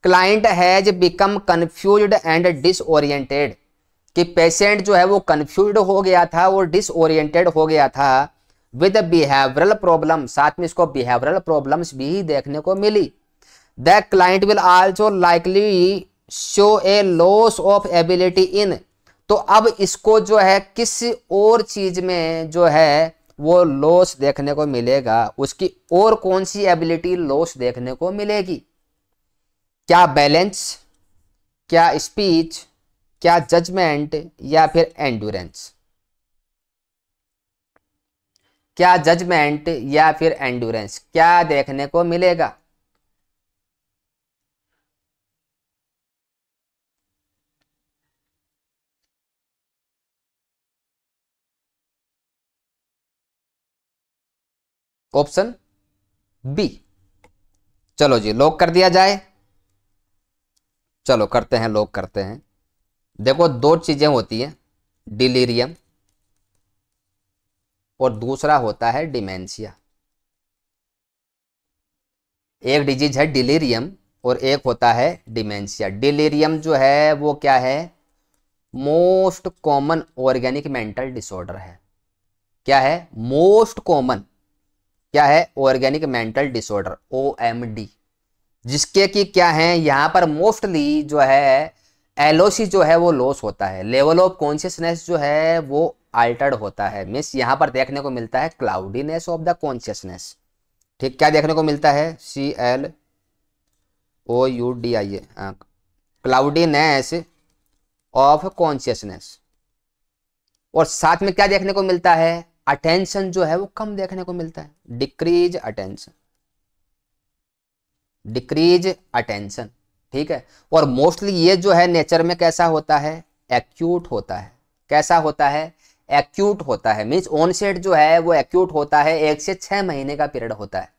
Speaker 1: client has become confuse and disoriented कि पेशेंट जो है वो कन्फ्यूज हो गया था वो डिसओरिएंटेड हो गया था विद बिहेवियरल प्रॉब्लम साथ में इसको बिहेवरल प्रॉब्लम्स भी देखने को मिली the client will also likely show a loss of ability in तो अब इसको जो है किसी और चीज में जो है वो लॉस देखने को मिलेगा उसकी और कौन सी एबिलिटी लॉस देखने को मिलेगी क्या बैलेंस क्या स्पीच क्या जजमेंट या फिर एंडोरेंस क्या जजमेंट या फिर एंडोरेंस क्या देखने को मिलेगा ऑप्शन बी चलो जी लॉक कर दिया जाए चलो करते हैं लॉक करते हैं देखो दो चीज़ें होती हैं डिलीरियम और दूसरा होता है डिमेंशिया एक डिजीज है डिलीरियम और एक होता है डिमेंशिया डिलीरियम जो है वो क्या है most common organic mental disorder है क्या है मोस्ट कॉमन क्या है organic mental disorder O M D जिसके कि क्या है यहां पर मोस्टली जो है एलोसी जो है वो लॉस होता है लेवल ऑफ कॉन्शियसनेस जो है वो अल्टर्ड होता है मीन्स यहाँ पर देखने को मिलता है क्लाउडीनेस ऑफ द कॉन्शियसनेस ठीक क्या देखने को मिलता है C L O U D I A cloudiness of consciousness और साथ में क्या देखने को मिलता है अटेंशन जो है वो कम देखने को मिलता है डिक्रीज अटेंशन डिक्रीज अटेंशन ठीक है और मोस्टली ये जो है नेचर में कैसा होता है एक्यूट होता है कैसा होता है एक्यूट होता है मीन्स ऑनसेट जो है वो एक्यूट होता है एक से छः महीने का पीरियड होता है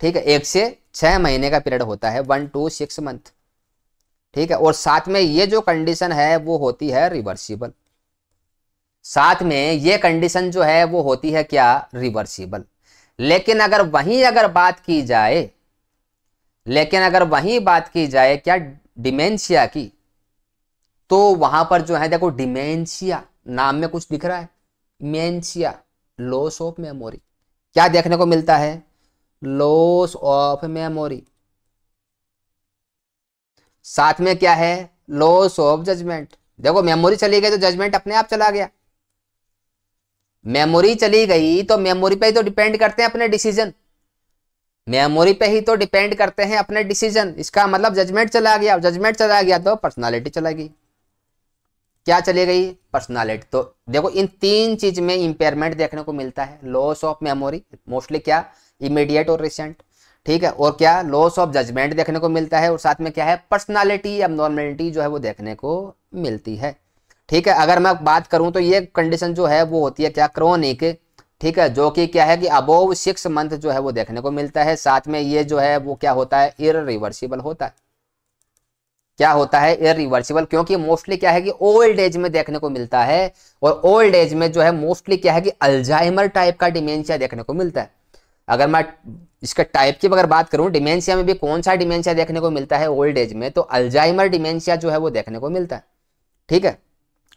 Speaker 1: ठीक है एक से छः महीने का पीरियड होता है वन टू सिक्स मंथ ठीक है और साथ में ये जो कंडीशन है वो होती है रिवर्सिबल साथ में ये कंडीशन जो है वो होती है क्या रिवर्सिबल लेकिन अगर वहीं अगर बात की जाए लेकिन अगर वही बात की जाए क्या डिमेंशिया की तो वहां पर जो है देखो डिमेंशिया नाम में कुछ दिख रहा है मेंशिया लॉस ऑफ मेमोरी क्या देखने को मिलता है लॉस ऑफ मेमोरी साथ में क्या है लॉस ऑफ जजमेंट देखो मेमोरी चली गई तो जजमेंट अपने आप चला गया मेमोरी चली गई तो मेमोरी पे तो डिपेंड करते हैं अपने डिसीजन मेमोरी पे ही तो डिपेंड करते हैं अपने डिसीजन इसका मतलब जजमेंट चला गया जजमेंट चला गया तो पर्सनालिटी चला गई क्या चली गई पर्सनालिटी तो देखो इन तीन चीज में इंपेयरमेंट देखने को मिलता है लॉस ऑफ मेमोरी मोस्टली क्या इमीडिएट और रिसेंट ठीक है और क्या लॉस ऑफ जजमेंट देखने को मिलता है और साथ में क्या है पर्सनालिटी नॉर्मेलिटी जो है वो देखने को मिलती है ठीक है अगर मैं बात करूं तो ये कंडीशन जो है वो होती है क्या क्रोनिक ठीक है जो कि क्या है कि अबोव सिक्स मंथ जो है वो देखने को मिलता है साथ में ये जो है वो क्या होता है इरिवर्सिबल होता है क्या होता है इरिवर्सिबल क्योंकि मोस्टली क्या है कि ओल्ड एज में देखने को मिलता है और ओल्ड एज में जो है मोस्टली क्या है कि अल्जाइमर टाइप का डिमेंशिया देखने को मिलता है अगर मैं इसका टाइप की अगर बात करूं डिमेंशिया में भी कौन सा डिमेंशिया देखने को मिलता है ओल्ड एज में तो अल्जाइमर डिमेंशिया जो है वो देखने को मिलता है ठीक है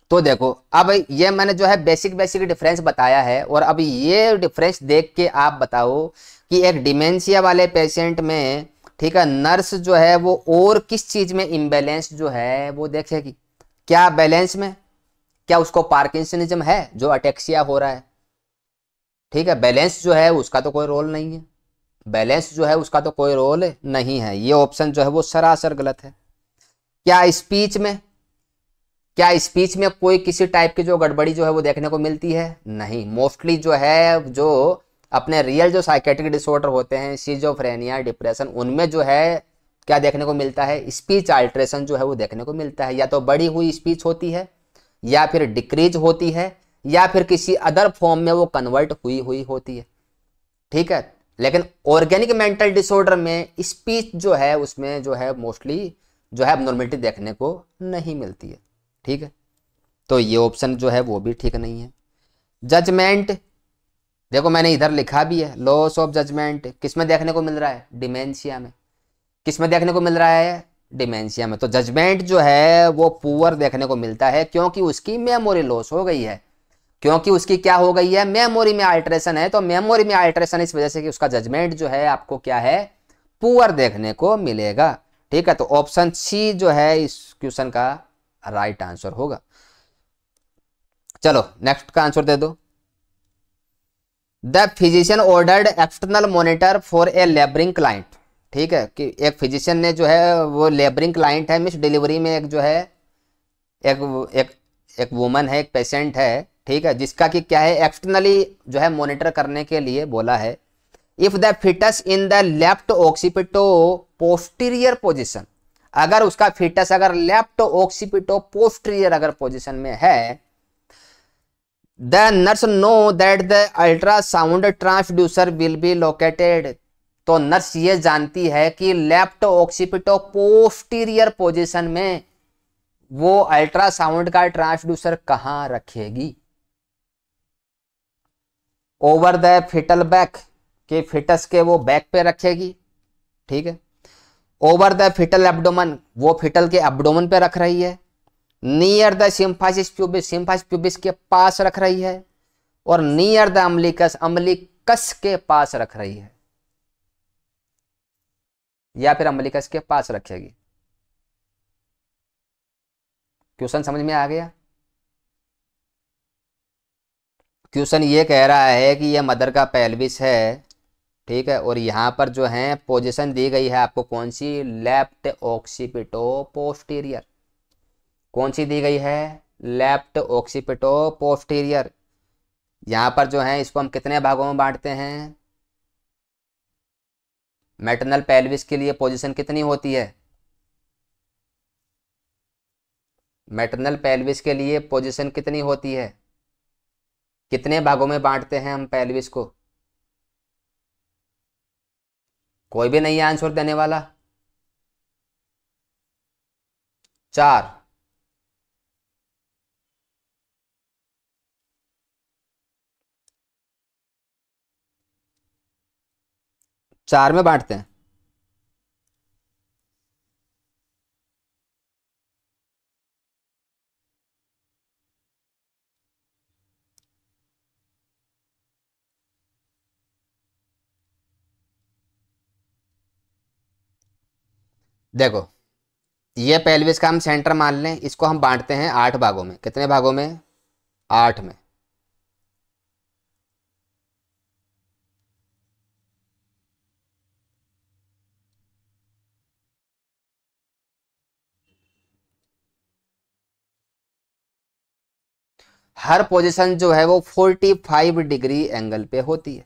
Speaker 1: तो देखो अब ये मैंने जो है बेसिक बेसिक डिफरेंस बताया है और अब ये डिफरेंस देख के आप बताओ कि एक डिमेंशिया वाले पेशेंट में ठीक है नर्स जो है वो और किस चीज़ में इम्बेलेंस जो है वो देखेगी क्या बैलेंस में क्या उसको पार्किंसनिज्म है जो अटेक्सिया हो रहा है ठीक है बैलेंस जो है उसका तो कोई रोल नहीं है बैलेंस जो है उसका तो कोई रोल नहीं है ये ऑप्शन जो है वो सरासर गलत है क्या स्पीच में क्या स्पीच में कोई किसी टाइप की जो गड़बड़ी जो है वो देखने को मिलती है नहीं मोस्टली जो है जो अपने रियल जो साइकेटिक डिसऑर्डर होते हैं सीजोफ्रेनिया डिप्रेशन उनमें जो है क्या देखने को मिलता है स्पीच आल्ट्रेशन जो है वो देखने को मिलता है या तो बड़ी हुई स्पीच होती है या फिर डिक्रीज होती है या फिर किसी अदर फॉर्म में वो कन्वर्ट हुई हुई होती है ठीक है लेकिन ऑर्गेनिक मेंटल डिसऑर्डर में स्पीच जो है उसमें जो है मोस्टली जो है एबनॉर्मेलिटी देखने को नहीं मिलती है ठीक है तो ये ऑप्शन जो है वो भी ठीक नहीं है जजमेंट देखो मैंने इधर लिखा भी है लॉस ऑफ जजमेंट किस में देखने को मिल रहा है डिमेंशिया में किस में देखने को मिल रहा है डिमेंशिया में तो जजमेंट जो है वो पुअर देखने को मिलता है क्योंकि उसकी मेमोरी लॉस हो गई है क्योंकि उसकी क्या हो गई है मेमोरी में अल्ट्रेशन है तो मेमोरी में अल्ट्रेशन इस वजह से कि उसका जजमेंट जो है आपको क्या है पुअर देखने को मिलेगा ठीक है तो ऑप्शन सी जो है इस क्वेश्चन का राइट आंसर होगा चलो नेक्स्ट का आंसर दे दो the physician ordered external monitor for a labouring client ठीक है कि एक फिजिशियन ने जो है वो लेबरिंग क्लाइंट है मिस डिलीवरी में एक जो है एक एक एक वुमन है एक पेशेंट है ठीक है जिसका कि क्या है एक्सटर्नली जो है मॉनिटर करने के लिए बोला है if the foetus in the left occipito posterior position अगर उसका फिटस अगर लेफ्ट ऑक्सीपिटो पोस्टीरियर अगर पोजिशन में है the nurse know that the ultrasound transducer will be located तो नर्स ये जानती है कि लेफ्ट ऑक्सीपिटो पोस्टीरियर पोजिशन में वो अल्ट्रासाउंड का ट्रांसड्यूसर कहां रखेगी ओवर द फिटल बैक के फिटस के वो बैक पे रखेगी ठीक है ओवर द फिटल एब्डोमन वो फिटल के एब्डोमन पे रख रही है near the symphysis pubis symphysis pubis के पास रख रही है और नियर द अम्लिकस अम्लिकस के पास रख रही है या फिर अम्लिकस के पास रखेगी क्वेश्चन समझ में आ गया क्वेश्चन ये कह रहा है कि यह मदर का पेल्विस है ठीक है और यहाँ पर जो है पोजिशन दी गई है आपको कौन सी लेफ्ट ऑक्सीपिटो पोस्टीरियर कौन सी दी गई है लेफ्ट ऑक्सीपिटो पोस्टीरियर यहाँ पर जो है इसको हम कितने भागों में बांटते हैं मेटनल पेल्विस के लिए पोजीशन कितनी होती है मेटनल पेल्विस के लिए पोजीशन कितनी होती है कितने भागों में बांटते हैं हम पेल्विस को कोई भी नहीं है आंसर देने वाला चार चार में बांटते हैं देखो ये पेल्विस का हम सेंटर मान लें इसको हम बांटते हैं आठ भागों में कितने भागों में आठ में हर पोजीशन जो है वो 45 डिग्री एंगल पे होती है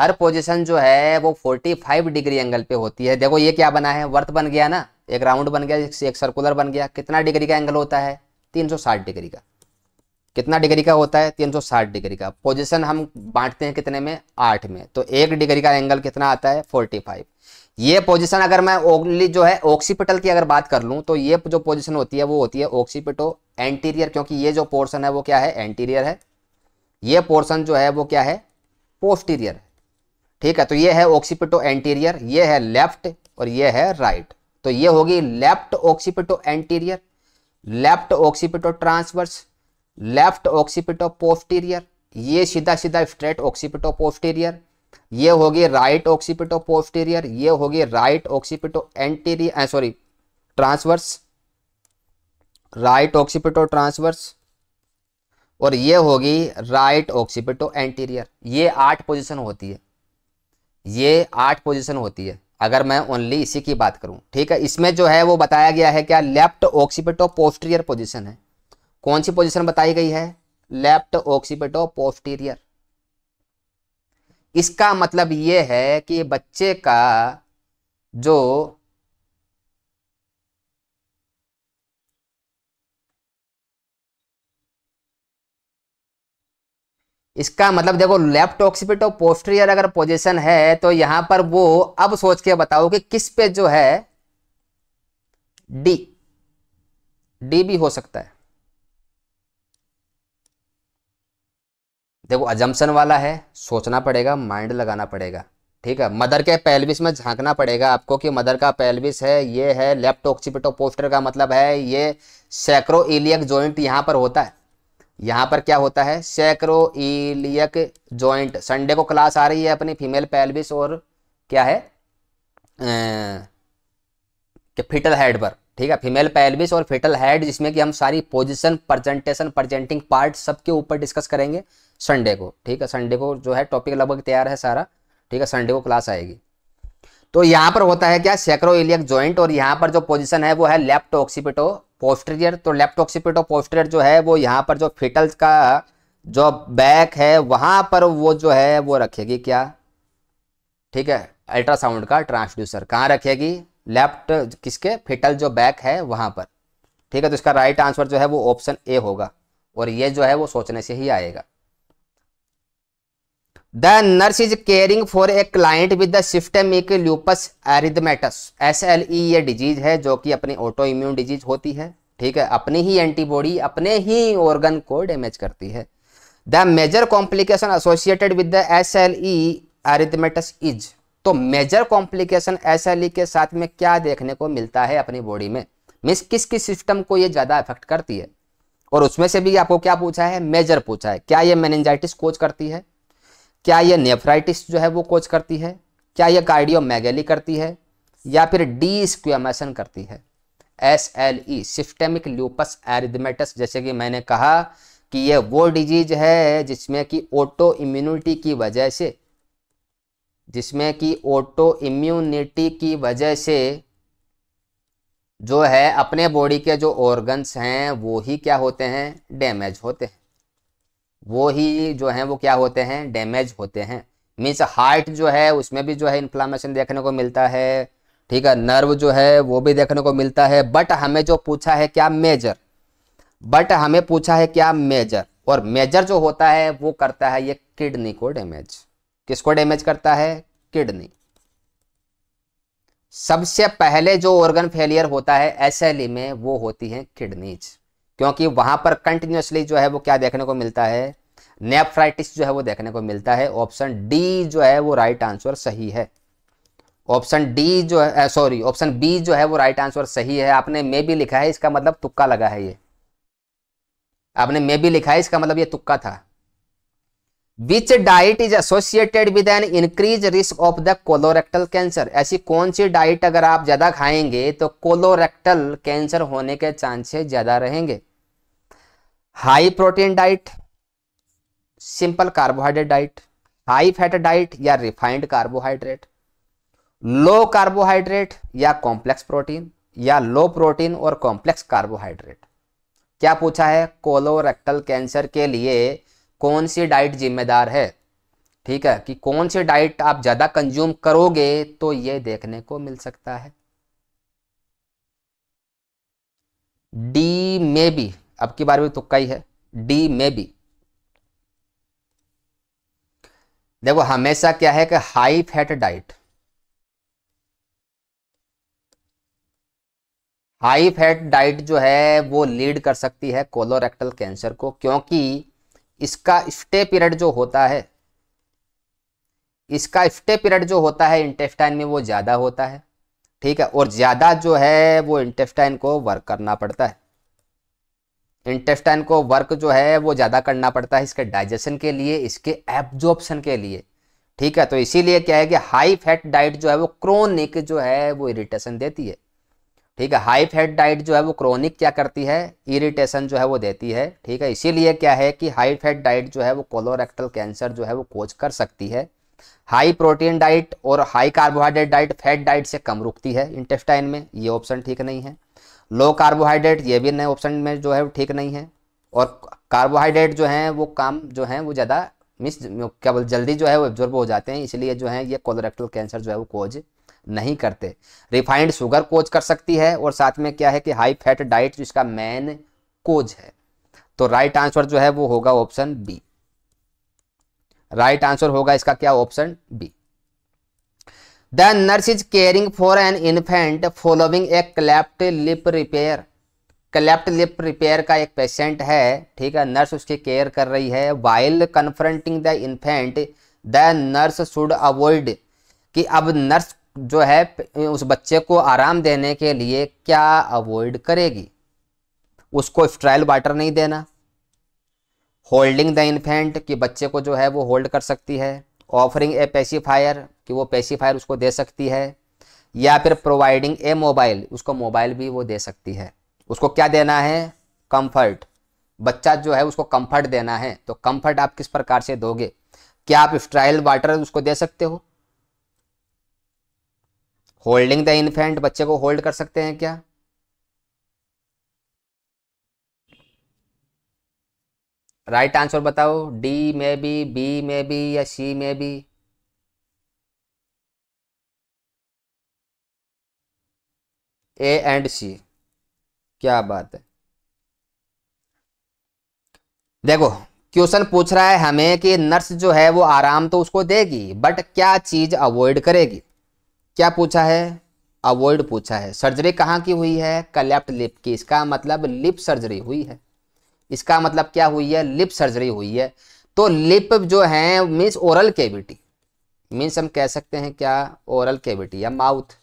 Speaker 1: हर पोजीशन जो है वो 45 डिग्री एंगल पे होती है देखो ये क्या बना है वर्थ बन गया ना एक राउंड बन गया एक सर्कुलर बन गया कितना डिग्री का एंगल होता है 360 डिग्री का कितना डिग्री का होता है 360 डिग्री का पोजीशन हम बांटते हैं कितने में आठ में तो एक डिग्री का एंगल कितना आता है फाइव ये पोजिशन अगर मैं ओनली जो है ऑक्सीपिटल की अगर बात कर लूँ तो ये जो पोजिशन होती है वो होती है ऑक्सीपिटो एंटीरियर क्योंकि ये जो पोर्सन है वो क्या है एंटीरियर है ये पोर्सन जो है वो क्या है पोस्टीरियर है ठीक है तो ये है ऑक्सीपिटो एंटीरियर ये है लेफ्ट और ये है राइट तो ये होगी left occipito anterior left occipito transverse left occipito posterior ये सीधा सीधा स्ट्रेट ऑक्सीपिटो पोस्टीरियर ये होगी राइट ऑक्सीपिटो पोस्टीरियर ये होगी right occipito anterior sorry transverse right occipito transverse और ये होगी राइट ऑक्सीपिटो एंटीरियर ये आठ पोजिशन होती है ये आठ पोजीशन होती है अगर मैं ओनली इसी की बात करूं ठीक है इसमें जो है वो बताया गया है क्या लेफ्ट ऑक्सीपेटो पोस्टीरियर पोजीशन है कौन सी पोजीशन बताई गई है लेफ्ट ऑक्सीपेटो पोस्टीरियर इसका मतलब ये है कि बच्चे का जो इसका मतलब देखो लेफ्ट ऑक्सीपिट और अगर पोजीशन है तो यहां पर वो अब सोच के बताओ कि किस पे जो है डी डी भी हो सकता है देखो अजम्पन वाला है सोचना पड़ेगा माइंड लगाना पड़ेगा ठीक है मदर के पेल्विस में झांकना पड़ेगा आपको कि मदर का पेल्विस है ये है लेफ्ट ऑक्सीपिटो पोस्टर का मतलब है ये सैक्रो इलियक जॉइंट यहां पर होता है यहाँ पर क्या होता है सैक्रोइलियक ज्वाइंट संडे को क्लास आ रही है अपनी फीमेल पेल्विस और क्या है कि फिटल हेड पर ठीक है फीमेल पेल्विस और फिटल हेड जिसमें कि हम सारी पोजिशन प्रेजेंटेशन प्रजेंटिंग पार्ट सबके ऊपर डिस्कस करेंगे संडे को ठीक है संडे को जो है टॉपिक लगभग तैयार है सारा ठीक है संडे को क्लास आएगी तो यहां पर होता है क्या इलियक ज्वाइंट और यहां पर जो पोजीशन है वो है लेफ्ट ऑक्सीपिटो पोस्टेरियर तो लेफ्ट ऑक्सीपिटो पोस्टेरियर जो है वो यहाँ पर जो फिटल्स का जो बैक है वहाँ पर वो जो है वो रखेगी क्या ठीक है अल्ट्रासाउंड का ट्रांसड्यूसर कहाँ रखेगी लेफ्ट किसके फिटल जो बैक है वहाँ पर ठीक है तो इसका राइट आंसर जो है वो ऑप्शन ए होगा और ये जो है वो सोचने से ही आएगा the nurse is caring for a client with the systemic lupus erythematosus S L E ये डिजीज है जो कि अपनी ऑटो इम्यून डिजीज होती है ठीक है अपनी ही एंटीबॉडी अपने ही ऑर्गन को डैमेज करती है the major complication associated with the S L E erythematosus is तो major complication S L E के साथ में क्या देखने को मिलता है अपनी बॉडी में मीन्स किस किस सिस्टम को ये ज़्यादा अफेक्ट करती है और उसमें से भी आपको क्या पूछा है मेजर पूछा है क्या ये मैनेजाइटिस कोच करती है क्या यह नेफ्राइटिस जो है वो कोच करती है क्या यह कार्डियोमेगेली करती है या फिर डी स्क्वेमेसन करती है S L E systemic lupus erythematosus जैसे कि मैंने कहा कि यह वो डिजीज है जिसमें कि ऑटो इम्यूनिटी की वजह से जिसमें कि ऑटो इम्यूनिटी की वजह से जो है अपने बॉडी के जो ऑर्गन्स हैं वो ही क्या होते हैं डैमेज होते हैं वो ही जो हैं वो क्या होते हैं डैमेज होते हैं मीन्स हार्ट जो है उसमें भी जो है इन्फ्लामेशन देखने को मिलता है ठीक है नर्व जो है वो भी देखने को मिलता है बट हमें जो पूछा है क्या मेजर बट हमें पूछा है क्या मेजर और मेजर जो होता है वो करता है ये किडनी को डैमेज किसको डैमेज करता है किडनी सबसे पहले जो ऑर्गन फेलियर होता है एसएलई e में वो होती है किडनीज क्योंकि वहां पर कंटिन्यूसली जो है वो क्या देखने को मिलता है नेफ्राइटिस जो है वो देखने को मिलता है ऑप्शन डी जो है वो राइट आंसर सही है ऑप्शन डी जो है सॉरी ऑप्शन बी जो है वो राइट आंसर सही है आपने मे भी लिखा है इसका मतलब तुक्का लगा है ये आपने मे भी लिखा है इसका मतलब ये तुक्का था which diet is associated with an increase risk of the colorectal cancer ऐसी कौन सी डाइट अगर आप ज़्यादा खाएंगे तो कोलोरेक्टल कैंसर होने के चांसेस ज़्यादा रहेंगे high protein diet simple carbohydrate diet high fat diet या रिफाइंड कार्बोहाइड्रेट लो कार्बोहाइड्रेट या कॉम्प्लेक्स प्रोटीन या लो प्रोटीन और कॉम्प्लेक्स कार्बोहाइड्रेट क्या पूछा है कोलोरेक्टल कैंसर के लिए कौन सी डाइट जिम्मेदार है ठीक है कि कौन सी डाइट आप ज़्यादा कंज्यूम करोगे तो ये देखने को मिल सकता है डी मे बी अब की बार भी तुक्का ही है डी मे बी देखो हमेशा क्या है कि high fat diet high fat diet जो है वो लीड कर सकती है कोलोरेक्टल कैंसर को क्योंकि इसका स्टे पीरियड जो होता है इसका स्टे पीरियड जो होता है इंटेस्टाइन में वो ज़्यादा होता है ठीक है और ज़्यादा जो है वो इंटेस्टाइन को वर्क करना पड़ता है इंटेस्टाइन को वर्क जो है वो ज़्यादा करना पड़ता है इसके डाइजेशन के लिए इसके एब्जॉर्प्शन के लिए ठीक है तो इसीलिए क्या है कि हाई फैट डाइट जो है वो क्रोनिक जो है वो इरिटेशन देती है ठीक है हाई फैट डाइट जो है वो क्रोनिक क्या करती है इरिटेशन जो है वो देती है ठीक है इसीलिए क्या है कि हाई फैट डाइट जो है वो कोलोरेक्टल कैंसर जो है वो कोज कर सकती है हाई प्रोटीन डाइट और high carbohydrate diet fat diet से कम रुकती है इंटेस्टाइन में ये ऑप्शन ठीक नहीं है लो कार्बोहाइड्रेट ये भी नए ऑप्शन में जो है ठीक नहीं है और कार्बोहाइड्रेट जो है वो काम जो है वो ज़्यादा मिस क्या बोल जल्दी जो है वो एब्जॉर्ब हो जाते हैं इसलिए जो है ये कोलोरेक्टल कैंसर जो है वो कोज नहीं करते रिफाइंड शुगर कोज कर सकती है और साथ में क्या है कि हाई फैट डाइट इसका मेन कोज है तो राइट आंसर जो है वो होगा ऑप्शन बी राइट आंसर होगा इसका क्या option B the nurse is caring for an infant following a cleft lip repair cleft lip repair का एक पेशेंट है ठीक है नर्स उसकी केयर कर रही है while confronting the infant the nurse should avoid कि अब नर्स जो है उस बच्चे को आराम देने के लिए क्या अवॉइड करेगी उसको स्ट्राइल वाटर नहीं देना होल्डिंग द इन्फेंट कि बच्चे को जो है वो होल्ड कर सकती है ऑफरिंग ए पेसीफायर कि वो पेसीफायर उसको दे सकती है या फिर प्रोवाइडिंग ए मोबाइल उसको मोबाइल भी वो दे सकती है उसको क्या देना है कंफर्ट बच्चा जो है उसको कंफर्ट देना है तो कंफर्ट आप किस प्रकार से दोगे क्या आप स्ट्राइल वाटर उसको दे सकते हो होल्डिंग द इन्फेंट बच्चे को होल्ड कर सकते हैं क्या राइट right आंसर बताओ डी में बी बी में बी या सी में बी ए एंड सी क्या बात है देखो क्वेश्चन पूछ रहा है हमें कि नर्स जो है वो आराम तो उसको देगी बट क्या चीज अवॉइड करेगी क्या पूछा है अवॉइड पूछा है सर्जरी कहाँ की हुई है कलेप्ट लिप की इसका मतलब लिप सर्जरी हुई है इसका मतलब क्या हुई है लिप सर्जरी हुई है तो लिप जो है मीन्स ओरल कैविटी मीन्स हम कह सकते हैं क्या ओरल कैविटी या माउथ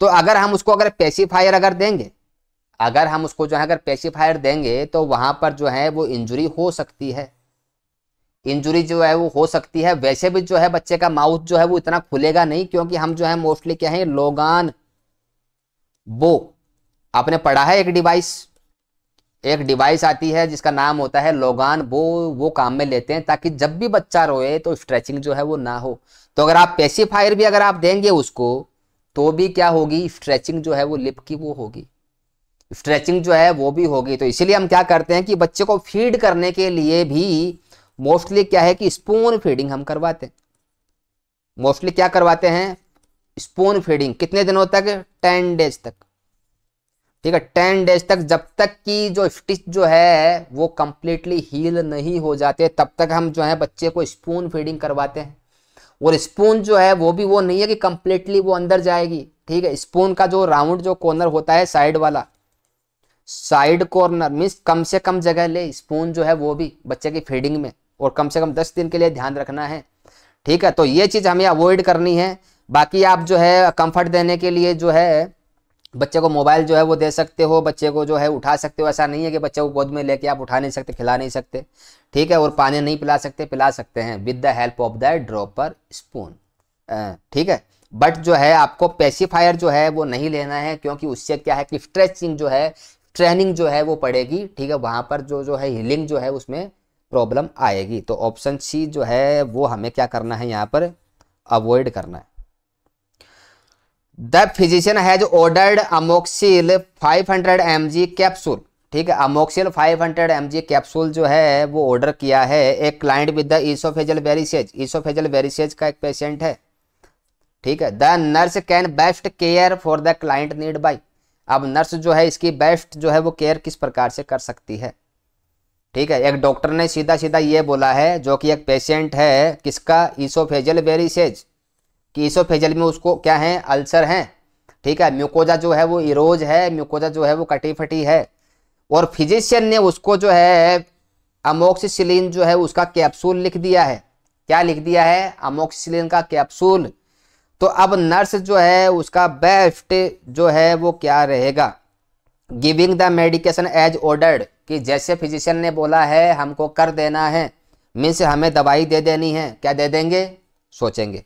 Speaker 1: तो अगर हम उसको अगर पेसीफायर अगर देंगे अगर हम उसको जो है अगर पेसीफायर देंगे तो वहाँ पर जो है वो इंजरी हो सकती है इंजुरी जो है वो हो सकती है वैसे भी जो है बच्चे का माउथ जो है वो इतना खुलेगा नहीं क्योंकि हम जो है मोस्टली क्या है लोगान बो आपने पढ़ा है एक डिवाइस एक डिवाइस आती है जिसका नाम होता है लोगान वो वो काम में लेते हैं ताकि जब भी बच्चा रोए तो स्ट्रेचिंग जो है वो ना हो तो अगर आप पेसीफायर भी अगर आप देंगे उसको तो भी क्या होगी स्ट्रेचिंग जो है वो लिप की वो होगी स्ट्रेचिंग जो है वो भी होगी तो इसीलिए हम क्या करते हैं कि बच्चे को फीड करने के लिए भी मोस्टली क्या है कि स्पून फीडिंग हम करवाते हैं मोस्टली क्या करवाते हैं स्पून फीडिंग कितने दिनों तक टेन डेज तक ठीक है टेन डेज तक जब तक कि जो स्टिच जो है वो कम्प्लीटली हील नहीं हो जाते तब तक हम जो है बच्चे को स्पून फीडिंग करवाते हैं और स्पून जो है वो भी वो नहीं है कि कम्प्लीटली वो अंदर जाएगी ठीक है स्पून का जो राउंड जो कॉर्नर होता है साइड वाला साइड कॉर्नर मीन्स कम से कम जगह ले स्पून जो है वो भी बच्चे की फीडिंग में और कम से कम दस दिन के लिए ध्यान रखना है ठीक है तो ये चीज़ हमें अवॉइड करनी है बाकी आप जो है कंफर्ट देने के लिए जो है बच्चे को मोबाइल जो है वो दे सकते हो बच्चे को जो है उठा सकते हो ऐसा नहीं है कि बच्चे को गोद में लेके आप उठा नहीं सकते खिला नहीं सकते ठीक है और पानी नहीं पिला सकते पिला सकते हैं with the help of the dropper spoon ठीक है बट जो है आपको पेसीफायर जो है वो नहीं लेना है क्योंकि उससे क्या है कि स्ट्रेचिंग जो है ट्रेनिंग जो है वो पड़ेगी ठीक है वहाँ पर जो जो है हीलिंग जो है उसमें प्रॉब्लम आएगी तो ऑप्शन सी जो है वो हमें क्या करना है यहाँ पर अवॉइड करना है the physician has ordered Amoxil 500 hundred M capsule ठीक है अमोक्सिल 500 हंड्रेड एम कैप्सूल जो है वो ऑर्डर किया है एक client with the esophageal varices esophageal varices का एक पेशेंट है ठीक है the nurse can best care for the client need by अब नर्स जो है इसकी बेस्ट जो है वो केयर किस प्रकार से कर सकती है ठीक है एक डॉक्टर ने सीधा सीधा ये बोला है जो कि एक पेशेंट है किसका ईसोफेजल वेरिसेज कि ईसोफेजल में उसको क्या है अल्सर हैं ठीक है म्यूकोजा जो है वो इरोज है म्यूकोजा जो है वो कटी फटी है और फिजिशियन ने उसको जो है अमोक्सिसिलिन जो है उसका कैप्सूल लिख दिया है क्या लिख दिया है अमोक्सिसिलिन का कैप्सूल तो अब नर्स जो है उसका बेस्ट जो है वो क्या रहेगा giving the medication as ordered कि जैसे फिजिशियन ने बोला है हमको कर देना है मीन्स हमें दवाई दे देनी है क्या दे देंगे सोचेंगे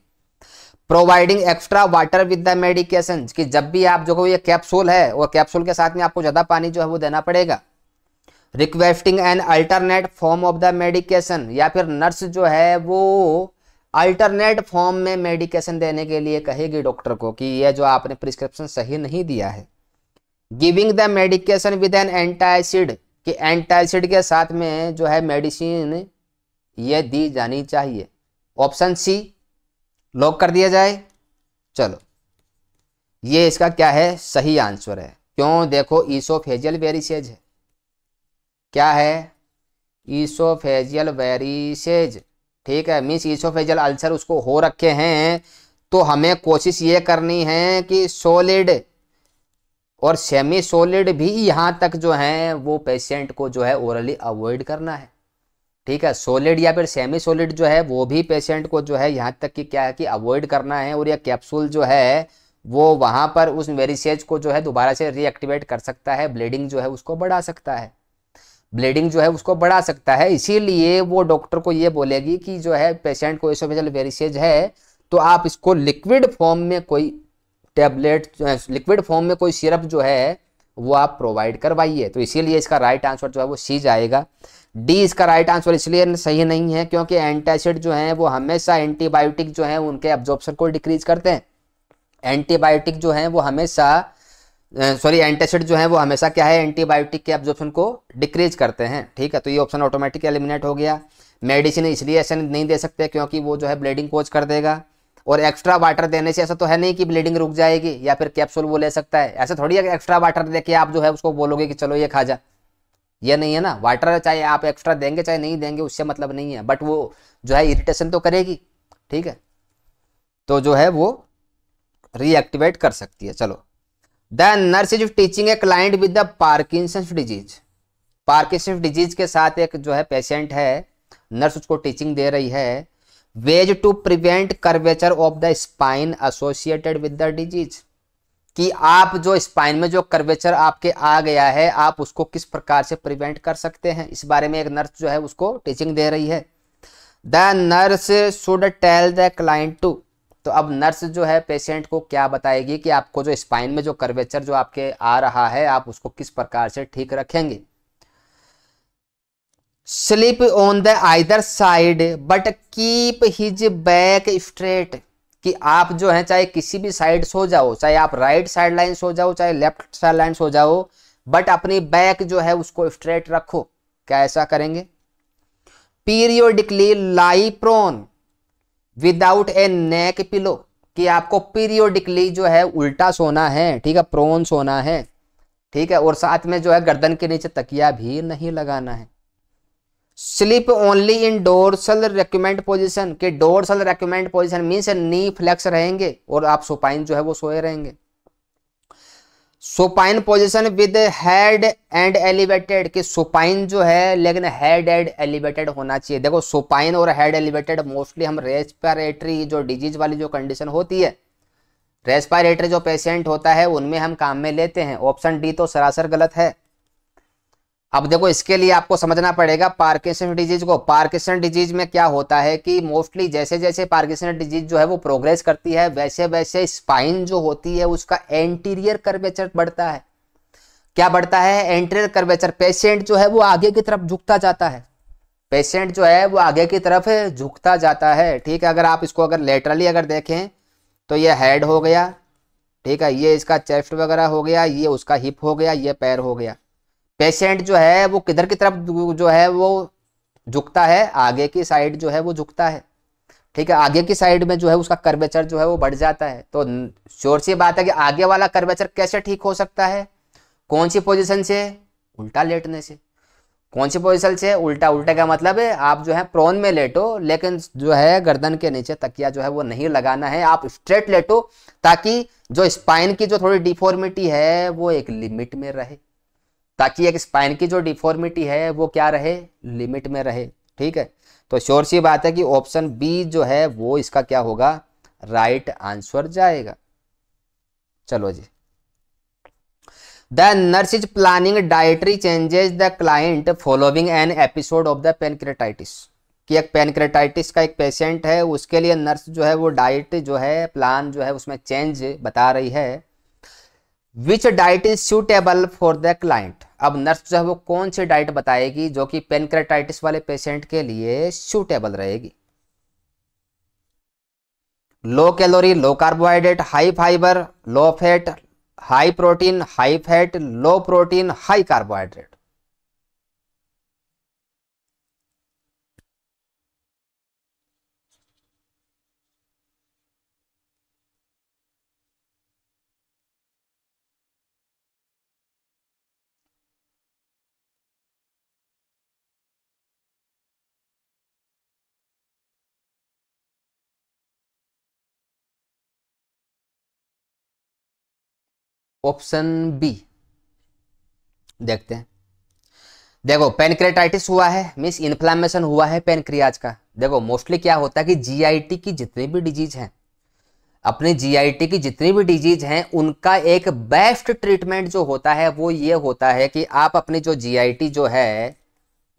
Speaker 1: providing extra water with the medication कि जब भी आप जो ये कैप्सूल है वो कैप्सूल के साथ में आपको ज़्यादा पानी जो है वो देना पड़ेगा requesting an alternate form of the medication या फिर नर्स जो है वो अल्टरनेट फॉर्म में मेडिकेशन देने के लिए कहेगी डॉक्टर को कि यह जो आपने प्रिस्क्रिप्शन सही नहीं दिया है giving the medication with an antacid कि एंटाइसिड के साथ में जो है मेडिसिन ये दी जानी चाहिए ऑप्शन सी लॉक कर दिया जाए चलो ये इसका क्या है सही आंसर है क्यों देखो ईसोफेजियल वेरिसेज है क्या है ईसोफेजियल वेरिसेज ठीक है मीन्स ईसोफेजियल अल्सर उसको हो रखे हैं तो हमें कोशिश ये करनी है कि सोलिड और सेमी सोलिड भी यहाँ तक जो है वो पेशेंट को जो है ओरली अवॉइड करना है ठीक है सोलिड या फिर सेमी सोलिड जो है वो भी पेशेंट को जो है यहाँ तक कि क्या है कि अवॉइड करना है और यह कैप्सूल जो है वो वहां पर उस वेरिसेज को जो है दोबारा से रीएक्टिवेट कर सकता है ब्लीडिंग जो है उसको बढ़ा सकता है ब्लीडिंग जो है उसको बढ़ा सकता है इसीलिए वो डॉक्टर को ये बोलेगी कि जो है पेशेंट को एसोफेजल वेरिसेज है तो आप इसको लिक्विड फॉर्म में कोई टेबलेट लिक्विड फॉर्म में कोई सिरप जो है वो आप प्रोवाइड करवाइए तो इसीलिए इसका राइट आंसर जो है वो सी जाएगा डी इसका राइट आंसर इसलिए सही नहीं है क्योंकि एंटासिड जो है वो हमेशा एंटीबायोटिक जो है उनके एब्जॉर्प्शन को डिक्रीज करते हैं एंटीबायोटिक जो है वो हमेशा सॉरी एंटासिड जो है वो हमेशा क्या है एंटीबायोटिक के एब्जॉर्प्शन को डिक्रीज करते हैं ठीक है तो ये ऑप्शन ऑटोमेटिक एलिमिनेट हो गया मेडिसिन इसलिए ऐसे नहीं दे सकते क्योंकि वो जो है ब्लीडिंग कोच कर देगा और एक्स्ट्रा वाटर देने से ऐसा तो है नहीं कि ब्लीडिंग रुक जाएगी या फिर कैप्सूल वो ले सकता है ऐसे थोड़ी है एक्स्ट्रा वाटर देके आप जो है उसको बोलोगे कि चलो ये खा जा ये नहीं है ना वाटर चाहे आप एक्स्ट्रा देंगे चाहे नहीं देंगे उससे मतलब नहीं है बट वो जो है इरिटेशन तो करेगी ठीक है तो जो है वो रीएक्टिवेट कर सकती है चलो the nurse is teaching a client with the Parkinson's disease Parkinson's disease के साथ एक जो है पेशेंट है नर्स उसको टीचिंग दे रही है ways to prevent curvature of the spine associated with the disease कि आप जो स्पाइन में जो कर्वेचर आपके आ गया है आप उसको किस प्रकार से प्रिवेंट कर सकते हैं इस बारे में एक नर्स जो है उसको टीचिंग दे रही है the nurse should tell the client to तो अब नर्स जो है पेशेंट को क्या बताएगी कि आपको जो स्पाइन में जो कर्वेचर जो आपके आ रहा है आप उसको किस प्रकार से ठीक रखेंगे sleep on the either side but keep his back straight कि आप जो है चाहे किसी भी साइड सो जाओ चाहे आप राइट साइड लाइन सो जाओ चाहे लेफ्ट साइड लाइन सो जाओ बट अपनी बैक जो है उसको स्ट्रेट रखो क्या ऐसा करेंगे periodically lie prone without a neck pillow कि आपको पीरियोडिकली जो है उल्टा सोना है ठीक है प्रोन सोना है ठीक है और साथ में जो है गर्दन के नीचे तकिया भी नहीं लगाना है sleep only in dorsal recumbent position के dorsal recumbent position means knee flex रहेंगे और आप सोपाइन जो है वो सोए रहेंगे supine position with head and elevated कि सोपाइन जो है लेकिन हेड एंड एलिवेटेड होना चाहिए देखो सोपाइन और हेड एलिवेटेड मोस्टली हम रेस्पिरेटरी जो डिजीज वाली जो कंडीशन होती है रेस्पिरेटरी जो पेशेंट होता है उनमें हम काम में लेते हैं ऑप्शन डी तो सरासर गलत है अब देखो इसके लिए आपको समझना पड़ेगा पार्किसन डिजीज को पार्किसन डिजीज में क्या होता है कि मोस्टली जैसे जैसे पार्किसन डिजीज जो है वो प्रोग्रेस करती है वैसे वैसे स्पाइन जो होती है उसका एंटीरियर कर्वेचर बढ़ता है क्या बढ़ता है एंटीरियर कर्वेचर पेशेंट जो है वो आगे की तरफ झुकता जाता है पेशेंट जो है वो आगे की तरफ झुकता जाता है ठीक है अगर आप इसको अगर लेटरली अगर देखें तो ये हेड हो गया ठीक है ये इसका चेस्ट वगैरह हो गया ये उसका हिप हो गया ये पैर हो गया पेशेंट जो है वो किधर की तरफ जो है वो झुकता है आगे की साइड जो है वो झुकता है ठीक है आगे की साइड में जो है उसका कर्वेचर जो है वो बढ़ जाता है तो शोर सी बात है कि आगे वाला कर्वेचर कैसे ठीक हो सकता है कौन सी पोजिशन से उल्टा लेटने से कौन सी पोजिशन से उल्टा उल्टे का मतलब है आप जो है प्रोन में लेटो लेकिन जो है गर्दन के नीचे तकिया जो है वो नहीं लगाना है आप स्ट्रेट लेटो ताकि जो स्पाइन की जो थोड़ी डिफॉर्मिटी है वो एक लिमिट में रहे ताकि एक स्पाइन की जो डिफॉर्मिटी है वो क्या रहे लिमिट में रहे ठीक है तो श्योर सी बात है कि ऑप्शन बी जो है वो इसका क्या होगा राइट आंसर जाएगा चलो जी the nurse is planning dietary changes the client following an episode of the pancreatitis कि एक पेनक्रेटाइटिस का एक पेशेंट है उसके लिए नर्स जो है वो डाइट जो है प्लान जो है उसमें चेंज बता रही है which diet is suitable for the client अब नर्स जो है वो कौन सी डाइट बताएगी जो कि पेनक्रेटाइटिस वाले पेशेंट के लिए सूटेबल रहेगी low calorie low carbohydrate high fibre low fat high protein high fat low protein high carbohydrate option B देखते हैं देखो पेनक्रेटाइटिस हुआ है मीन्स इन्फ्लामेशन हुआ है पेनक्रियाज का देखो मोस्टली क्या होता है कि जीआईटी की जितनी भी डिजीज हैं अपने जीआईटी की जितनी भी डिजीज हैं उनका एक बेस्ट ट्रीटमेंट जो होता है वो ये होता है कि आप अपनी जो जीआईटी जो है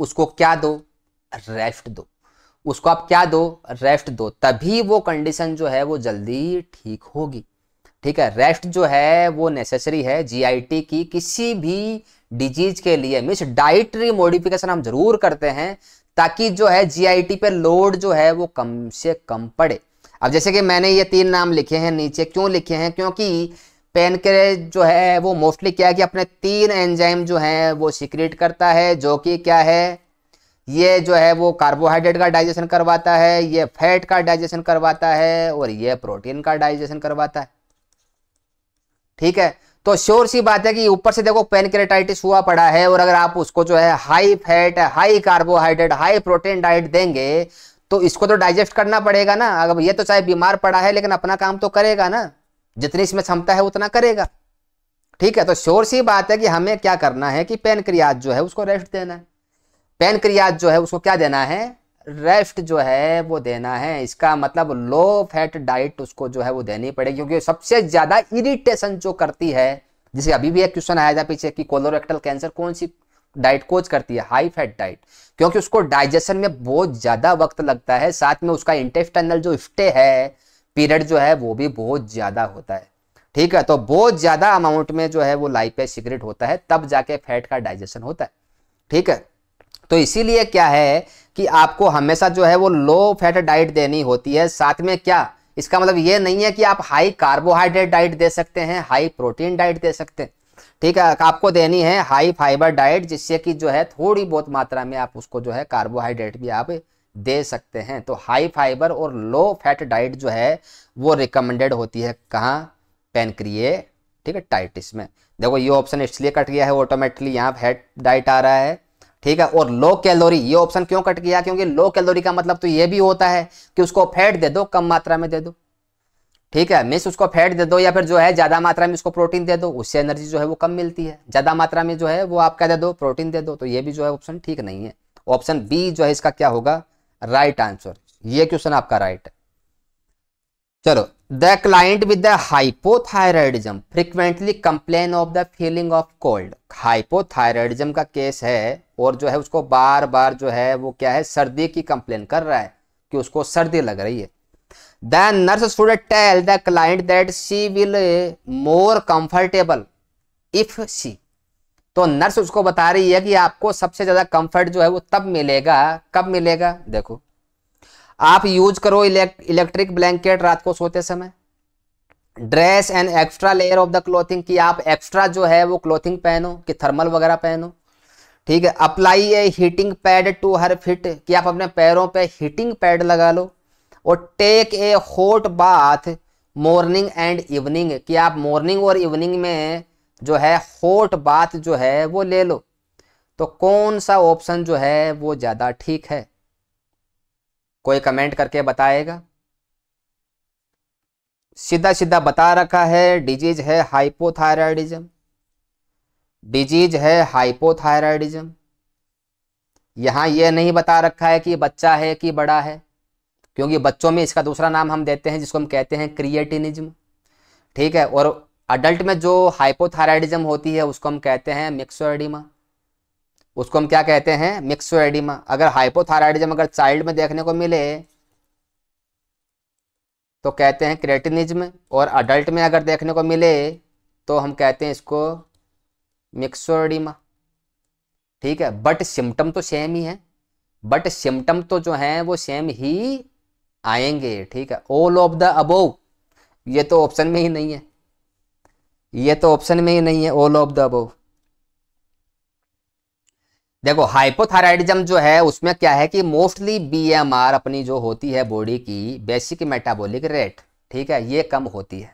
Speaker 1: उसको क्या दो रेस्ट दो उसको आप क्या दो रेस्ट दो तभी वो कंडीशन जो है वो जल्दी ठीक होगी ठीक है रेस्ट जो है वो नेसेसरी है जीआईटी की किसी भी डिजीज के लिए मीन्स डाइटरी मॉडिफिकेशन हम जरूर करते हैं ताकि जो है जीआईटी पे लोड जो है वो कम से कम पड़े अब जैसे कि मैंने ये तीन नाम लिखे हैं नीचे क्यों लिखे हैं क्योंकि पेनक्रेज जो है वो मोस्टली क्या है कि अपने तीन एंजाइम जो है वो सिक्रेट करता है जो कि क्या है ये जो है वो कार्बोहाइड्रेट का डाइजेशन करवाता है ये फैट का डाइजेशन करवाता है और ये प्रोटीन का डाइजेशन करवाता है ठीक है तो श्योर सी बात है कि ऊपर से देखो पेनक्रेटाइटिस हुआ पड़ा है और अगर आप उसको जो है high fat high carbohydrate high protein diet देंगे तो इसको तो डाइजेस्ट करना पड़ेगा ना अगर ये तो चाहे बीमार पड़ा है लेकिन अपना काम तो करेगा ना जितनी इसमें क्षमता है उतना करेगा ठीक है तो श्योर सी बात है कि हमें क्या करना है कि पेनक्रियाज जो है उसको रेस्ट देना है पेनक्रियाज जो है उसको क्या देना है रेस्ट जो है वो देना है इसका मतलब लो फैट डाइट उसको जो है वो देनी पड़ेगी क्योंकि सबसे ज़्यादा इरिटेशन जो करती है जैसे अभी भी एक क्वेश्चन आया था पीछे कि कोलोरेक्टल कैंसर कौन सी डाइट कोच करती है हाई फैट डाइट क्योंकि उसको डाइजेशन में बहुत ज़्यादा वक्त लगता है साथ में उसका इंटेस्टाइनल जो स्टे है पीरियड जो है वो भी बहुत ज़्यादा होता है ठीक है तो बहुत ज़्यादा अमाउंट में जो है वो है सिगरेट होता है तब जाके फैट का डाइजेशन होता है ठीक है तो इसीलिए क्या है कि आपको हमेशा जो है वो लो फैट डाइट देनी होती है साथ में क्या इसका मतलब ये नहीं है कि आप हाई कार्बोहाइड्रेट डाइट दे सकते हैं हाई प्रोटीन डाइट दे सकते हैं ठीक है आपको देनी है हाई फाइबर डाइट जिससे कि जो है थोड़ी बहुत मात्रा में आप उसको जो है कार्बोहाइड्रेट भी आप दे सकते हैं तो हाई फाइबर और लो फैट डाइट जो है वो रिकमेंडेड होती है कहाँ पेनक्रिए ठीक है टाइटिस में देखो ये ऑप्शन इसलिए कट गया है ऑटोमेटिकली यहाँ फैट डाइट आ रहा है ठीक है और लो कैलोरी ये ऑप्शन क्यों कट गया क्योंकि लो कैलोरी का मतलब तो ये भी होता है कि उसको फैट दे दो कम मात्रा में दे दो ठीक है मिस उसको फैट दे दो या फिर जो है ज्यादा मात्रा में उसको प्रोटीन दे दो उससे एनर्जी जो है वो कम मिलती है ज्यादा मात्रा में जो है वो आप क्या दे दो प्रोटीन दे दो तो ये भी जो है ऑप्शन ठीक नहीं है ऑप्शन बी जो है इसका क्या होगा राइट आंसर ये क्वेश्चन आपका राइट है चलो the client with the hypothyroidism frequently complain of the feeling of cold hypothyroidism का केस है और जो है उसको बार बार जो है वो क्या है सर्दी की कंप्लेन कर रहा है कि उसको सर्दी लग रही है the nurse should tell the client that she will more comfortable if she तो नर्स उसको बता रही है कि आपको सबसे ज्यादा कंफर्ट जो है वो तब मिलेगा कब मिलेगा देखो आप यूज करो इलेक्ट्रिक ब्लैंकेट रात को सोते समय dress and extra layer of the clothing कि आप एक्स्ट्रा जो है वो क्लोथिंग पहनो कि थर्मल वगैरह पहनो ठीक है apply a heating pad to her feet कि आप अपने पैरों पे हीटिंग पैड लगा लो और take a hot bath morning and evening कि आप मॉर्निंग और इवनिंग में जो है हॉट बाथ जो है वो ले लो तो कौन सा ऑप्शन जो है वो ज़्यादा ठीक है कोई कमेंट करके बताएगा सीधा सीधा बता रखा है डिजीज है हाइपोथायराइडिज्म डिजीज है हाइपोथायराइडिज्म यहां यह नहीं बता रखा है कि बच्चा है कि बड़ा है क्योंकि बच्चों में इसका दूसरा नाम हम देते हैं जिसको हम कहते हैं क्रिएटिनिज्म ठीक है और अडल्ट में जो हाइपोथायराइडिज्म होती है उसको हम कहते हैं मिक्सोडिमा उसको हम क्या कहते हैं मिक्सोएडिमा अगर हाइपोथायराइडिज्म अगर चाइल्ड में देखने को मिले तो कहते हैं क्रेटिनिज्म और अडल्ट में अगर देखने को मिले तो हम कहते हैं इसको मिक्सोडिमा ठीक है बट सिम्टम तो सेम ही है बट सिम्टम तो जो है वो सेम ही आएंगे ठीक है ऑल ऑफ द अबोव ये तो ऑप्शन में ही नहीं है ये तो ऑप्शन में ही नहीं है ऑल ऑफ द अबोव देखो हाइपोथायराइडिज्म जो है उसमें क्या है कि मोस्टली बीएमआर अपनी जो होती है बॉडी की बेसिक मेटाबॉलिक रेट ठीक है ये कम होती है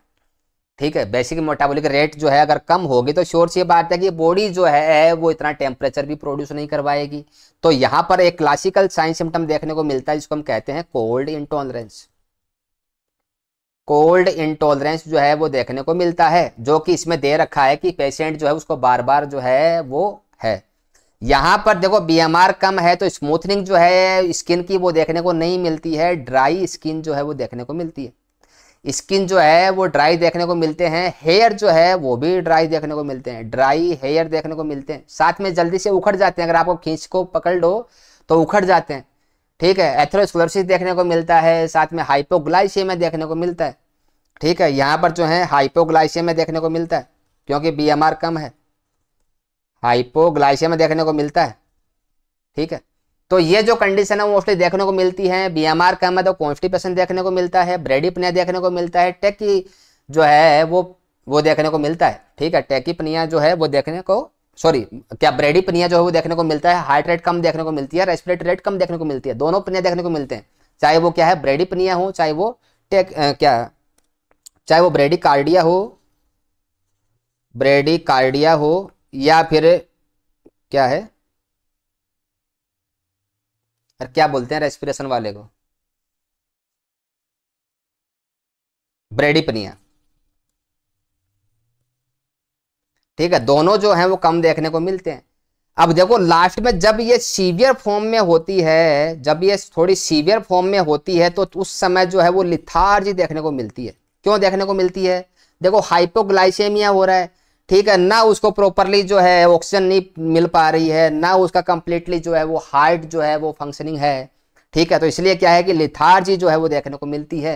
Speaker 1: ठीक है बेसिक मेटाबॉलिक रेट जो है अगर कम होगी तो श्योर सी बात है कि बॉडी जो है वो इतना टेम्परेचर भी प्रोड्यूस नहीं करवाएगी तो यहाँ पर एक क्लासिकल साइंस सिम्टम देखने को मिलता है जिसको हम कहते हैं कोल्ड इंटॉलरेंस कोल्ड इंटॉलरेंस जो है वो देखने को मिलता है जो कि इसमें दे रखा है कि पेशेंट जो है उसको बार बार जो है वो है यहाँ पर देखो बी कम है तो स्मूथनिंग जो है स्किन की वो देखने को नहीं मिलती है ड्राई स्किन जो है वो देखने को मिलती है स्किन जो है वो ड्राई देखने को मिलते हैं हेयर जो है वो भी ड्राई देखने को मिलते हैं ड्राई हेयर देखने को मिलते हैं साथ में जल्दी से उखड़ जाते हैं अगर आपको खींच को पकड़ लो तो उखड़ जाते हैं ठीक है एथरोस्कोलोसिस देखने को मिलता है साथ में हाइपोग्लाइसेमिया देखने को मिलता है ठीक है यहाँ पर जो है हाइपोग्लाइसेमिया देखने को मिलता है क्योंकि बी कम है हाइपोग्लाइसिया में देखने को मिलता है ठीक है तो ये जो कंडीशन है मोस्टली देखने को मिलती है बी एम आर कम है तो कॉन्स्टिपेशन देखने को मिलता है ब्रेडिपनिया देखने को मिलता है टेकी जो है वो वो देखने को मिलता है ठीक है पनिया जो है वो देखने को सॉरी क्या ब्रेडिपनिया जो है वो देखने को मिलता है हार्ट रेट कम देखने को मिलती है रेस्पिरेटरी रेट कम देखने को मिलती है दोनों पनिया देखने को मिलते हैं चाहे वो क्या है ब्रेडिपनिया हो चाहे वो टेक क्या चाहे वो ब्रेडिकार्डिया हो ब्रेडिकार्डिया हो या फिर क्या है और क्या बोलते हैं रेस्पिरेशन वाले को ब्रेडिपनिया ठीक है दोनों जो हैं वो कम देखने को मिलते हैं अब देखो लास्ट में जब ये सीवियर फॉर्म में होती है जब ये थोड़ी सीवियर फॉर्म में होती है तो उस समय जो है वो लिथार्जी देखने को मिलती है क्यों देखने को मिलती है देखो हाइपोग्लाइसेमिया हो रहा है ठीक है ना उसको प्रॉपरली जो है ऑक्सीजन नहीं मिल पा रही है ना उसका कंप्लीटली जो है वो हार्ट जो है वो फंक्शनिंग है ठीक है तो इसलिए क्या है कि लिथार्जी जो है वो देखने को मिलती है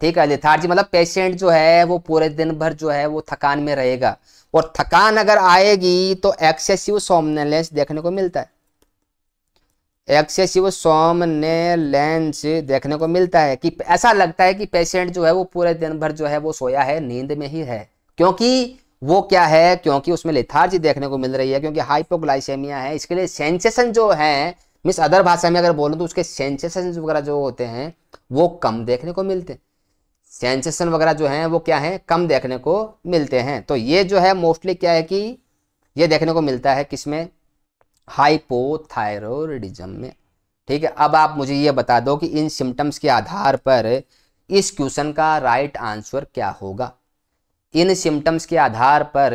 Speaker 1: ठीक है लिथार्जी मतलब पेशेंट जो है वो पूरे दिन भर जो है वो थकान में रहेगा और थकान अगर आएगी तो एक्सेसिव सोमनेलेंस देखने को मिलता है एक्सेसिव सोमनेलेंस देखने को मिलता है कि ऐसा लगता है कि पेशेंट जो है वो पूरे दिन भर जो है वो सोया है नींद में ही है क्योंकि वो क्या है क्योंकि उसमें लेथार्जी देखने को मिल रही है क्योंकि हाइपोग्लाइसेमिया है इसके लिए सेंसेशन जो है मिस अदर भाषा में अगर बोलूँ तो उसके सेंसेशन वगैरह जो होते हैं वो कम देखने को मिलते हैं सेंसेशन वगैरह जो हैं वो क्या हैं कम देखने को मिलते हैं तो ये जो है मोस्टली क्या है कि ये देखने को मिलता है किसमें हाइपोथायरोडिज्म में ठीक है अब आप मुझे ये बता दो कि इन सिम्टम्स के आधार पर इस क्वेश्चन का राइट आंसर क्या होगा इन सिम्टम्स के आधार पर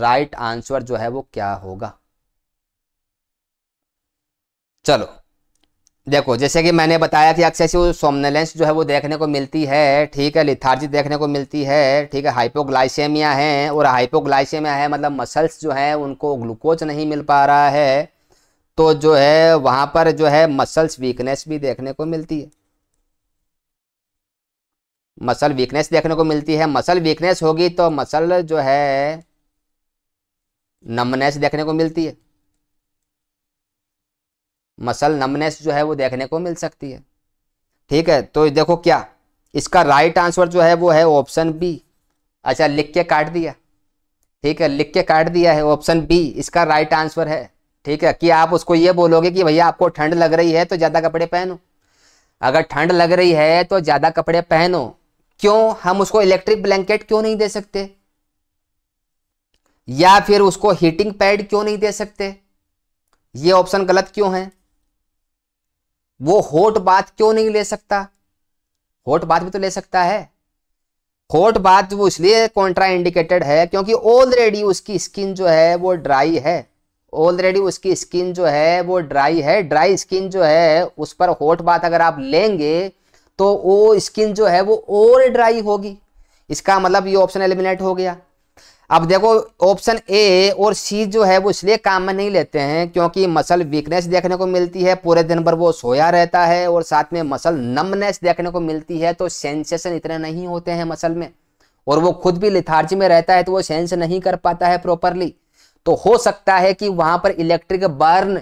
Speaker 1: राइट आंसर जो है वो क्या होगा चलो देखो जैसे कि मैंने बताया कि अक्सर से सोमनेलेंस जो है वो देखने को मिलती है ठीक है लिथार्जी देखने को मिलती है ठीक है हाइपोग्लाइसेमिया है और हाइपोग्लाइसेमिया है मतलब मसल्स जो है उनको ग्लूकोज नहीं मिल पा रहा है तो जो है वहाँ पर जो है मसल्स वीकनेस भी देखने को मिलती है मसल वीकनेस देखने को मिलती है मसल वीकनेस होगी तो मसल जो है नमनेस देखने को मिलती है मसल नमनेस जो है वो देखने को मिल सकती है ठीक है तो देखो क्या इसका राइट आंसर जो है वो है ऑप्शन बी अच्छा लिख के काट दिया ठीक है लिख के काट दिया है ऑप्शन बी इसका राइट आंसर है ठीक है कि आप उसको ये बोलोगे कि भैया आपको ठंड लग रही है तो ज़्यादा कपड़े पहनो अगर ठंड लग रही है तो ज़्यादा कपड़े पहनो क्यों हम उसको इलेक्ट्रिक ब्लैंकेट क्यों नहीं दे सकते या फिर उसको हीटिंग पैड क्यों नहीं दे सकते ये ऑप्शन गलत क्यों है वो होट बात क्यों नहीं ले सकता होट बात भी तो ले सकता है होट बात वो इसलिए कॉन्ट्रा इंडिकेटेड है क्योंकि ऑलरेडी उसकी स्किन जो है वो ड्राई है ऑलरेडी उसकी स्किन जो है वो ड्राई है ड्राई स्किन जो है उस पर होट बात अगर आप लेंगे तो वो स्किन जो है वो और ड्राई होगी इसका मतलब ये ऑप्शन एलिमिनेट हो गया अब देखो ऑप्शन ए और सी जो है वो इसलिए काम में नहीं लेते हैं क्योंकि मसल वीकनेस देखने को मिलती है पूरे दिन भर वो सोया रहता है और साथ में मसल नमनेस देखने को मिलती है तो सेंसेशन इतने नहीं होते हैं मसल में और वो खुद भी लिथार्जी में रहता है तो वो सेंस नहीं कर पाता है प्रॉपरली तो हो सकता है कि वहां पर इलेक्ट्रिक बर्न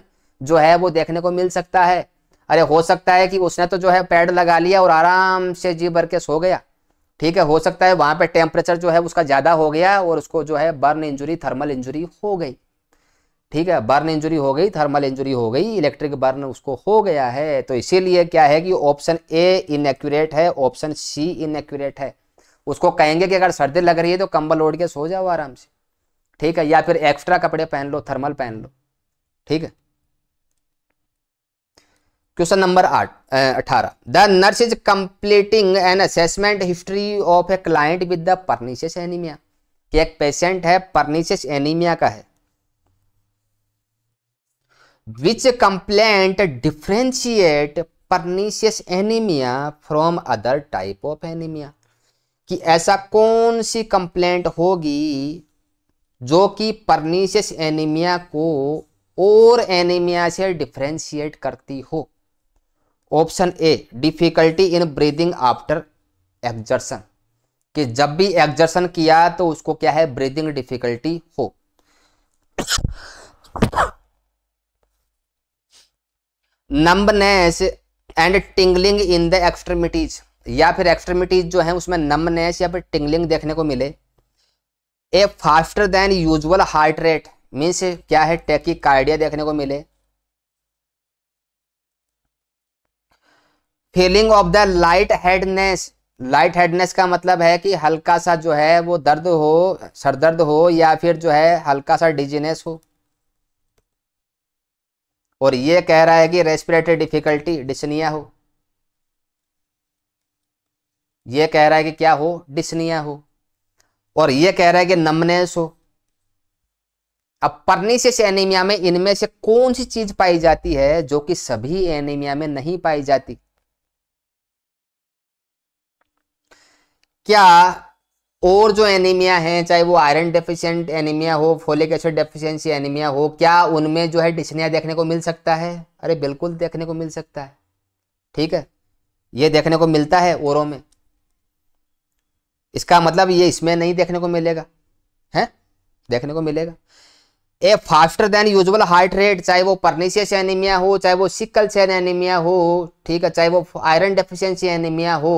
Speaker 1: जो है वो देखने को मिल सकता है अरे हो सकता है कि उसने तो जो है पैड लगा लिया और आराम से जी भर के सो गया ठीक है हो सकता है वहाँ पे टेम्परेचर जो है उसका ज़्यादा हो गया और उसको जो है बर्न इंजरी थर्मल इंजरी हो गई ठीक है बर्न इंजरी हो गई थर्मल इंजरी हो गई इलेक्ट्रिक बर्न उसको हो गया है तो इसीलिए क्या है कि ऑप्शन ए इनएक्यूरेट है ऑप्शन सी इनएक्यूरेट है उसको कहेंगे कि अगर सर्दी लग रही है तो कंबल ओढ़ के सो जाओ आराम से ठीक है या फिर एक्स्ट्रा कपड़े पहन लो थर्मल पहन लो ठीक है क्वेश्चन नंबर आठ अठारह the nurse is completing an assessment history of a client with the pernicious anaemia कि एक पेशेंट है परनीशियस एनीमिया का है which complaint differentiate pernicious anaemia from other type of anaemia कि ऐसा कौन सी कंप्लेंट होगी जो कि परनीशियस एनीमिया को और एनीमिया से डिफ्रेंशिएट करती हो option A difficulty in breathing after exertion कि जब भी एक्जर्सन किया तो उसको क्या है ब्रीदिंग डिफिकल्टी हो numbness and tingling in the extremities या फिर एक्सट्रीमिटीज जो है उसमें नम्बनेस या फिर टिंगलिंग देखने को मिले a faster than usual heart rate means क्या है टेकी कार्डिया देखने को मिले feeling of the light headedness light headedness का मतलब है कि हल्का सा जो है वो दर्द हो सर दर्द हो या फिर जो है हल्का सा डिजीनेस हो और ये कह रहा है कि रेस्पिरेटरी डिफिकल्टी डिसनिया हो ये कह रहा है कि क्या हो डिसनिया हो और ये कह रहा है कि नमनेस हो अब से एनीमिया में इनमें से कौन सी चीज पाई जाती है जो कि सभी एनीमिया में नहीं पाई जाती क्या और जो एनीमिया है चाहे वो आयरन डेफिशिएंट एनीमिया हो फोलिक एसिड डेफिशिएंसी एनीमिया हो क्या उनमें जो है डिस्निया देखने को मिल सकता है अरे बिल्कुल देखने को मिल सकता है ठीक है ये देखने को मिलता है ओरों में इसका मतलब ये इसमें नहीं देखने को मिलेगा हैं देखने को मिलेगा a faster than usual heart rate चाहे वो परनीसियस एनीमिया हो चाहे वो सिकल सेल एनीमिया हो ठीक है चाहे वो आयरन डेफिशिएंसी एनीमिया हो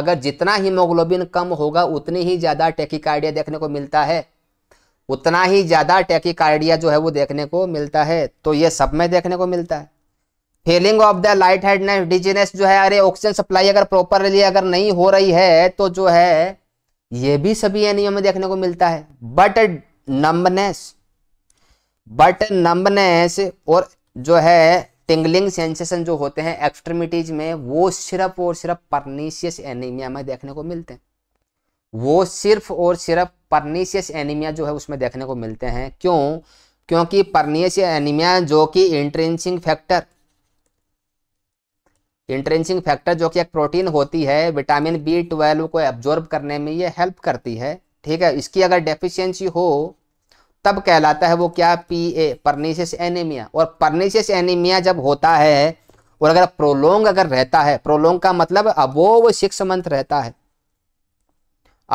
Speaker 1: अगर जितना हीमोग्लोबिन कम होगा उतनी ही ज़्यादा टेकिकार्डिया देखने को मिलता है उतना ही ज़्यादा टेकिकार्डिया जो है वो देखने को मिलता है तो ये सब में देखने को मिलता है feeling of the light headedness dizziness जो है अरे ऑक्सीजन सप्लाई अगर प्रॉपरली अगर नहीं हो रही है तो जो है ये भी सभी एनिमिया में देखने को मिलता है बट नंबनेस बट नम्बनेस और जो है टिंगलिंग सेंसेशन जो होते हैं एक्सट्रीमिटीज में वो सिर्फ और सिर्फ परनीशियस एनीमिया में देखने को मिलते हैं वो सिर्फ और सिर्फ परनीशियस एनीमिया जो है उसमें देखने को मिलते हैं क्यों क्योंकि परनीशियस एनीमिया जो कि इंट्रेंसिंग फैक्टर इंट्रेंसिंग फैक्टर जो कि एक प्रोटीन होती है विटामिन बी ट्वेल्व को एब्जॉर्ब करने में ये हेल्प करती है ठीक है इसकी अगर डेफिशिएंसी हो तब कहलाता है वो क्या पी ए परनेशियस एनीमिया और परनेशियस एनीमिया जब होता है और अगर प्रोलोंग अगर रहता है प्रोलोंग का मतलब अबोव सिक्स मंथ रहता है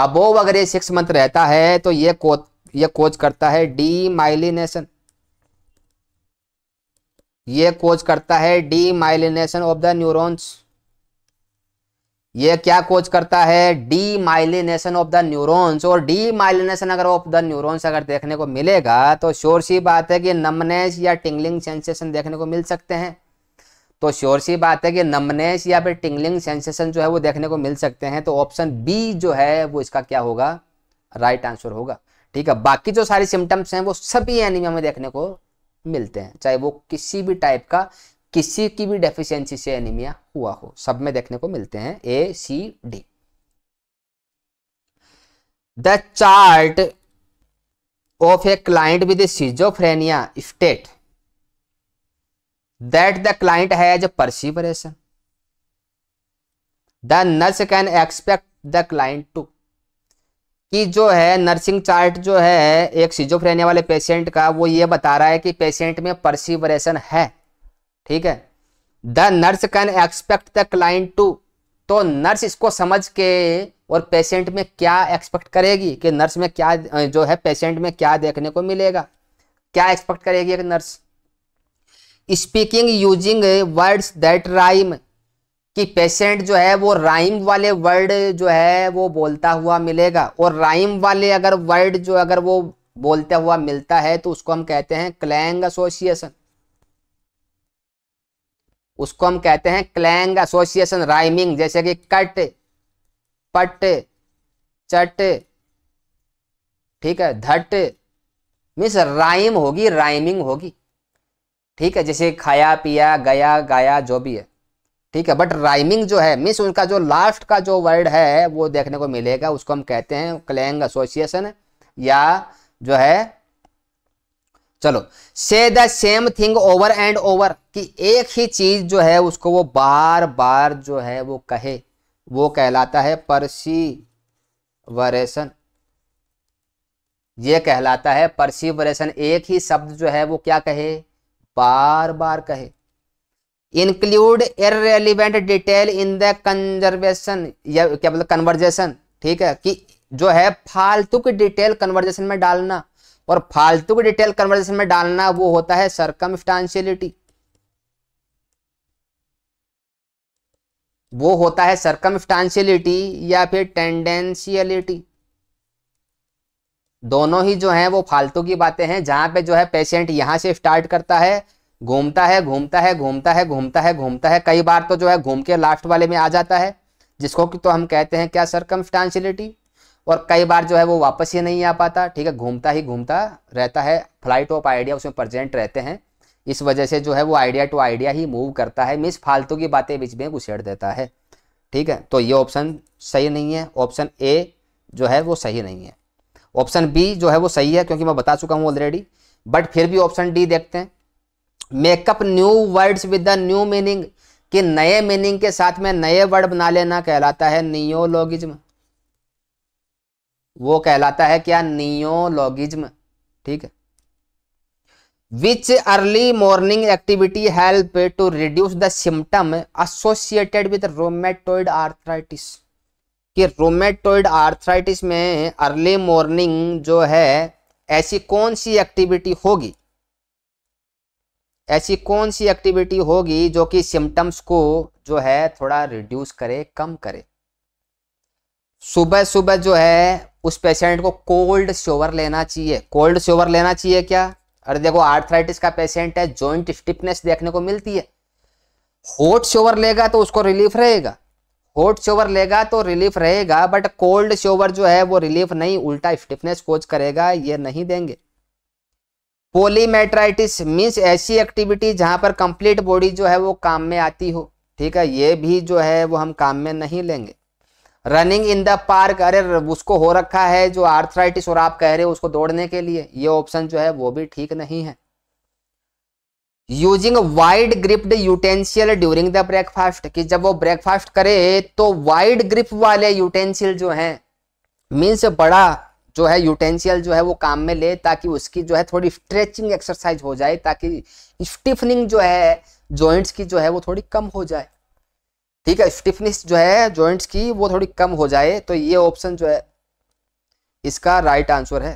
Speaker 1: अबोव अगर ये सिक्स मंथ रहता है तो ये को ये कोच करता है डी माइलिनेशन ये कोच करता है demyelination of the neurons ये क्या कोच करता है demyelination of the neurons और डी माइलिनेशन अगर ऑफ द न्यूरॉन्स अगर देखने को मिलेगा तो श्योर सी बात है कि नमनेस या टिंगलिंग सेंसेशन देखने को मिल सकते हैं तो श्योर सी बात है कि नमनेस या फिर टिंगलिंग सेंसेशन जो है वो देखने को मिल सकते हैं तो ऑप्शन बी जो है वो इसका क्या होगा राइट right आंसर होगा ठीक है बाकी जो सारे सिम्टम्स हैं वो सभी एनिमिया में देखने को मिलते हैं चाहे वो किसी भी टाइप का किसी की भी डेफिशिएंसी से एनीमिया हुआ हो सब में देखने को मिलते हैं A C D the chart of a client with schizophrenia state that the client has perseveration the nurse can expect the client to कि जो है नर्सिंग चार्ट जो है एक सीजोफ्रेनिया वाले पेशेंट का वो ये बता रहा है कि पेशेंट में परसिवरेशन है ठीक है the nurse can expect the client to तो नर्स इसको समझ के और पेशेंट में क्या एक्सपेक्ट करेगी कि नर्स में क्या जो है पेशेंट में क्या देखने को मिलेगा क्या एक्सपेक्ट करेगी एक nurse speaking using words that rhyme कि पेशेंट जो है वो राइम वाले वर्ड जो है वो बोलता हुआ मिलेगा और राइम वाले अगर वर्ड जो अगर वो बोलता हुआ मिलता है तो उसको हम कहते हैं क्लैंग एसोसिएशन उसको हम कहते हैं क्लैंग एसोसिएशन राइमिंग जैसे कि कट पट चट ठीक है धट मीन्स राइम होगी राइमिंग होगी ठीक है जैसे खाया पिया गया गाया जो भी है ठीक है बट राइमिंग जो है मीन्स उनका जो लास्ट का जो वर्ड है वो देखने को मिलेगा उसको हम कहते हैं क्लैंग एसोसिएशन या जो है चलो say the same thing over and over कि एक ही चीज जो है उसको वो बार बार जो है वो कहे वो कहलाता है परसीवरेशन ये कहलाता है परसीवरेशन एक ही शब्द जो है वो क्या कहे बार बार कहे include irrelevant detail in the conversation या क्या बोलते कन्वर्जेशन ठीक है कि जो है फालतू की डिटेल कन्वर्जेशन में डालना और फालतू की डिटेल कन्वर्जेशन में डालना वो होता है सरकम वो होता है सरकम या फिर टेंडेंशियलिटी दोनों ही जो हैं वो फालतू की बातें हैं जहां पे जो है पेशेंट यहां से स्टार्ट करता है घूमता है घूमता है घूमता है घूमता है घूमता है कई बार तो जो है घूम के लास्ट वाले में आ जाता है जिसको कि तो हम कहते हैं क्या सरकम और कई बार जो है वो वापस ही नहीं आ पाता ठीक है घूमता ही घूमता रहता है फ्लाइट ऑफ आइडिया उसमें प्रजेंट रहते हैं इस वजह से जो है वो आइडिया टू आइडिया ही मूव करता है मिस फालतू की बातें बीच में उछेड़ देता है ठीक है तो ये ऑप्शन सही नहीं है ऑप्शन ए जो है वो सही नहीं है ऑप्शन बी जो है वो सही है क्योंकि मैं बता चुका हूँ ऑलरेडी बट फिर भी ऑप्शन डी देखते हैं make up new words with the new meaning कि नए मीनिंग के साथ में नए वर्ड बना लेना कहलाता है नियोलॉजिज्म वो कहलाता है क्या नियोलॉगिज्म ठीक है which early morning activity help to reduce the symptom associated with rheumatoid arthritis कि रोमेटोइड आर्थराइटिस में अर्ली मॉर्निंग जो है ऐसी कौन सी एक्टिविटी होगी ऐसी कौन सी एक्टिविटी होगी जो कि सिम्टम्स को जो है थोड़ा रिड्यूस करे कम करे सुबह सुबह जो है उस पेशेंट को कोल्ड शोवर लेना चाहिए कोल्ड शोवर लेना चाहिए क्या अरे देखो आर्थराइटिस का पेशेंट है जॉइंट स्टिफनेस देखने को मिलती है हॉट शोवर लेगा तो उसको रिलीफ रहेगा हॉट शोवर लेगा तो रिलीफ रहेगा बट कोल्ड शोवर जो है वो रिलीफ नहीं उल्टा स्टिफनेस कोच करेगा ये नहीं देंगे पोलीमेट्राइटिस मीन्स ऐसी एक्टिविटी जहां पर कंप्लीट बॉडी जो है वो काम में आती हो ठीक है ये भी जो है वो हम काम में नहीं लेंगे रनिंग इन द पार्क अरे उसको हो रखा है जो आर्थराइटिस और आप कह रहे हो उसको दौड़ने के लिए ये ऑप्शन जो है वो भी ठीक नहीं है using wide gripped utensil during the breakfast कि जब वो ब्रेकफास्ट करे तो वाइड ग्रिप वाले यूटेंशियल जो है मीन्स बड़ा जो है यूटेंसियल जो है वो काम में ले ताकि उसकी जो है थोड़ी स्ट्रेचिंग एक्सरसाइज हो जाए ताकि स्टिफनिंग जो है जॉइंट्स की जो है वो थोड़ी कम हो जाए ठीक है स्टिफनेस जो है जॉइंट्स की वो थोड़ी कम हो जाए तो ये ऑप्शन जो है इसका राइट आंसर है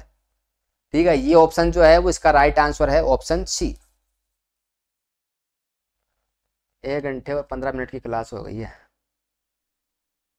Speaker 1: ठीक है ये ऑप्शन जो है वो इसका राइट आंसर है ऑप्शन सी एक घंटे और पंद्रह मिनट की क्लास हो गई है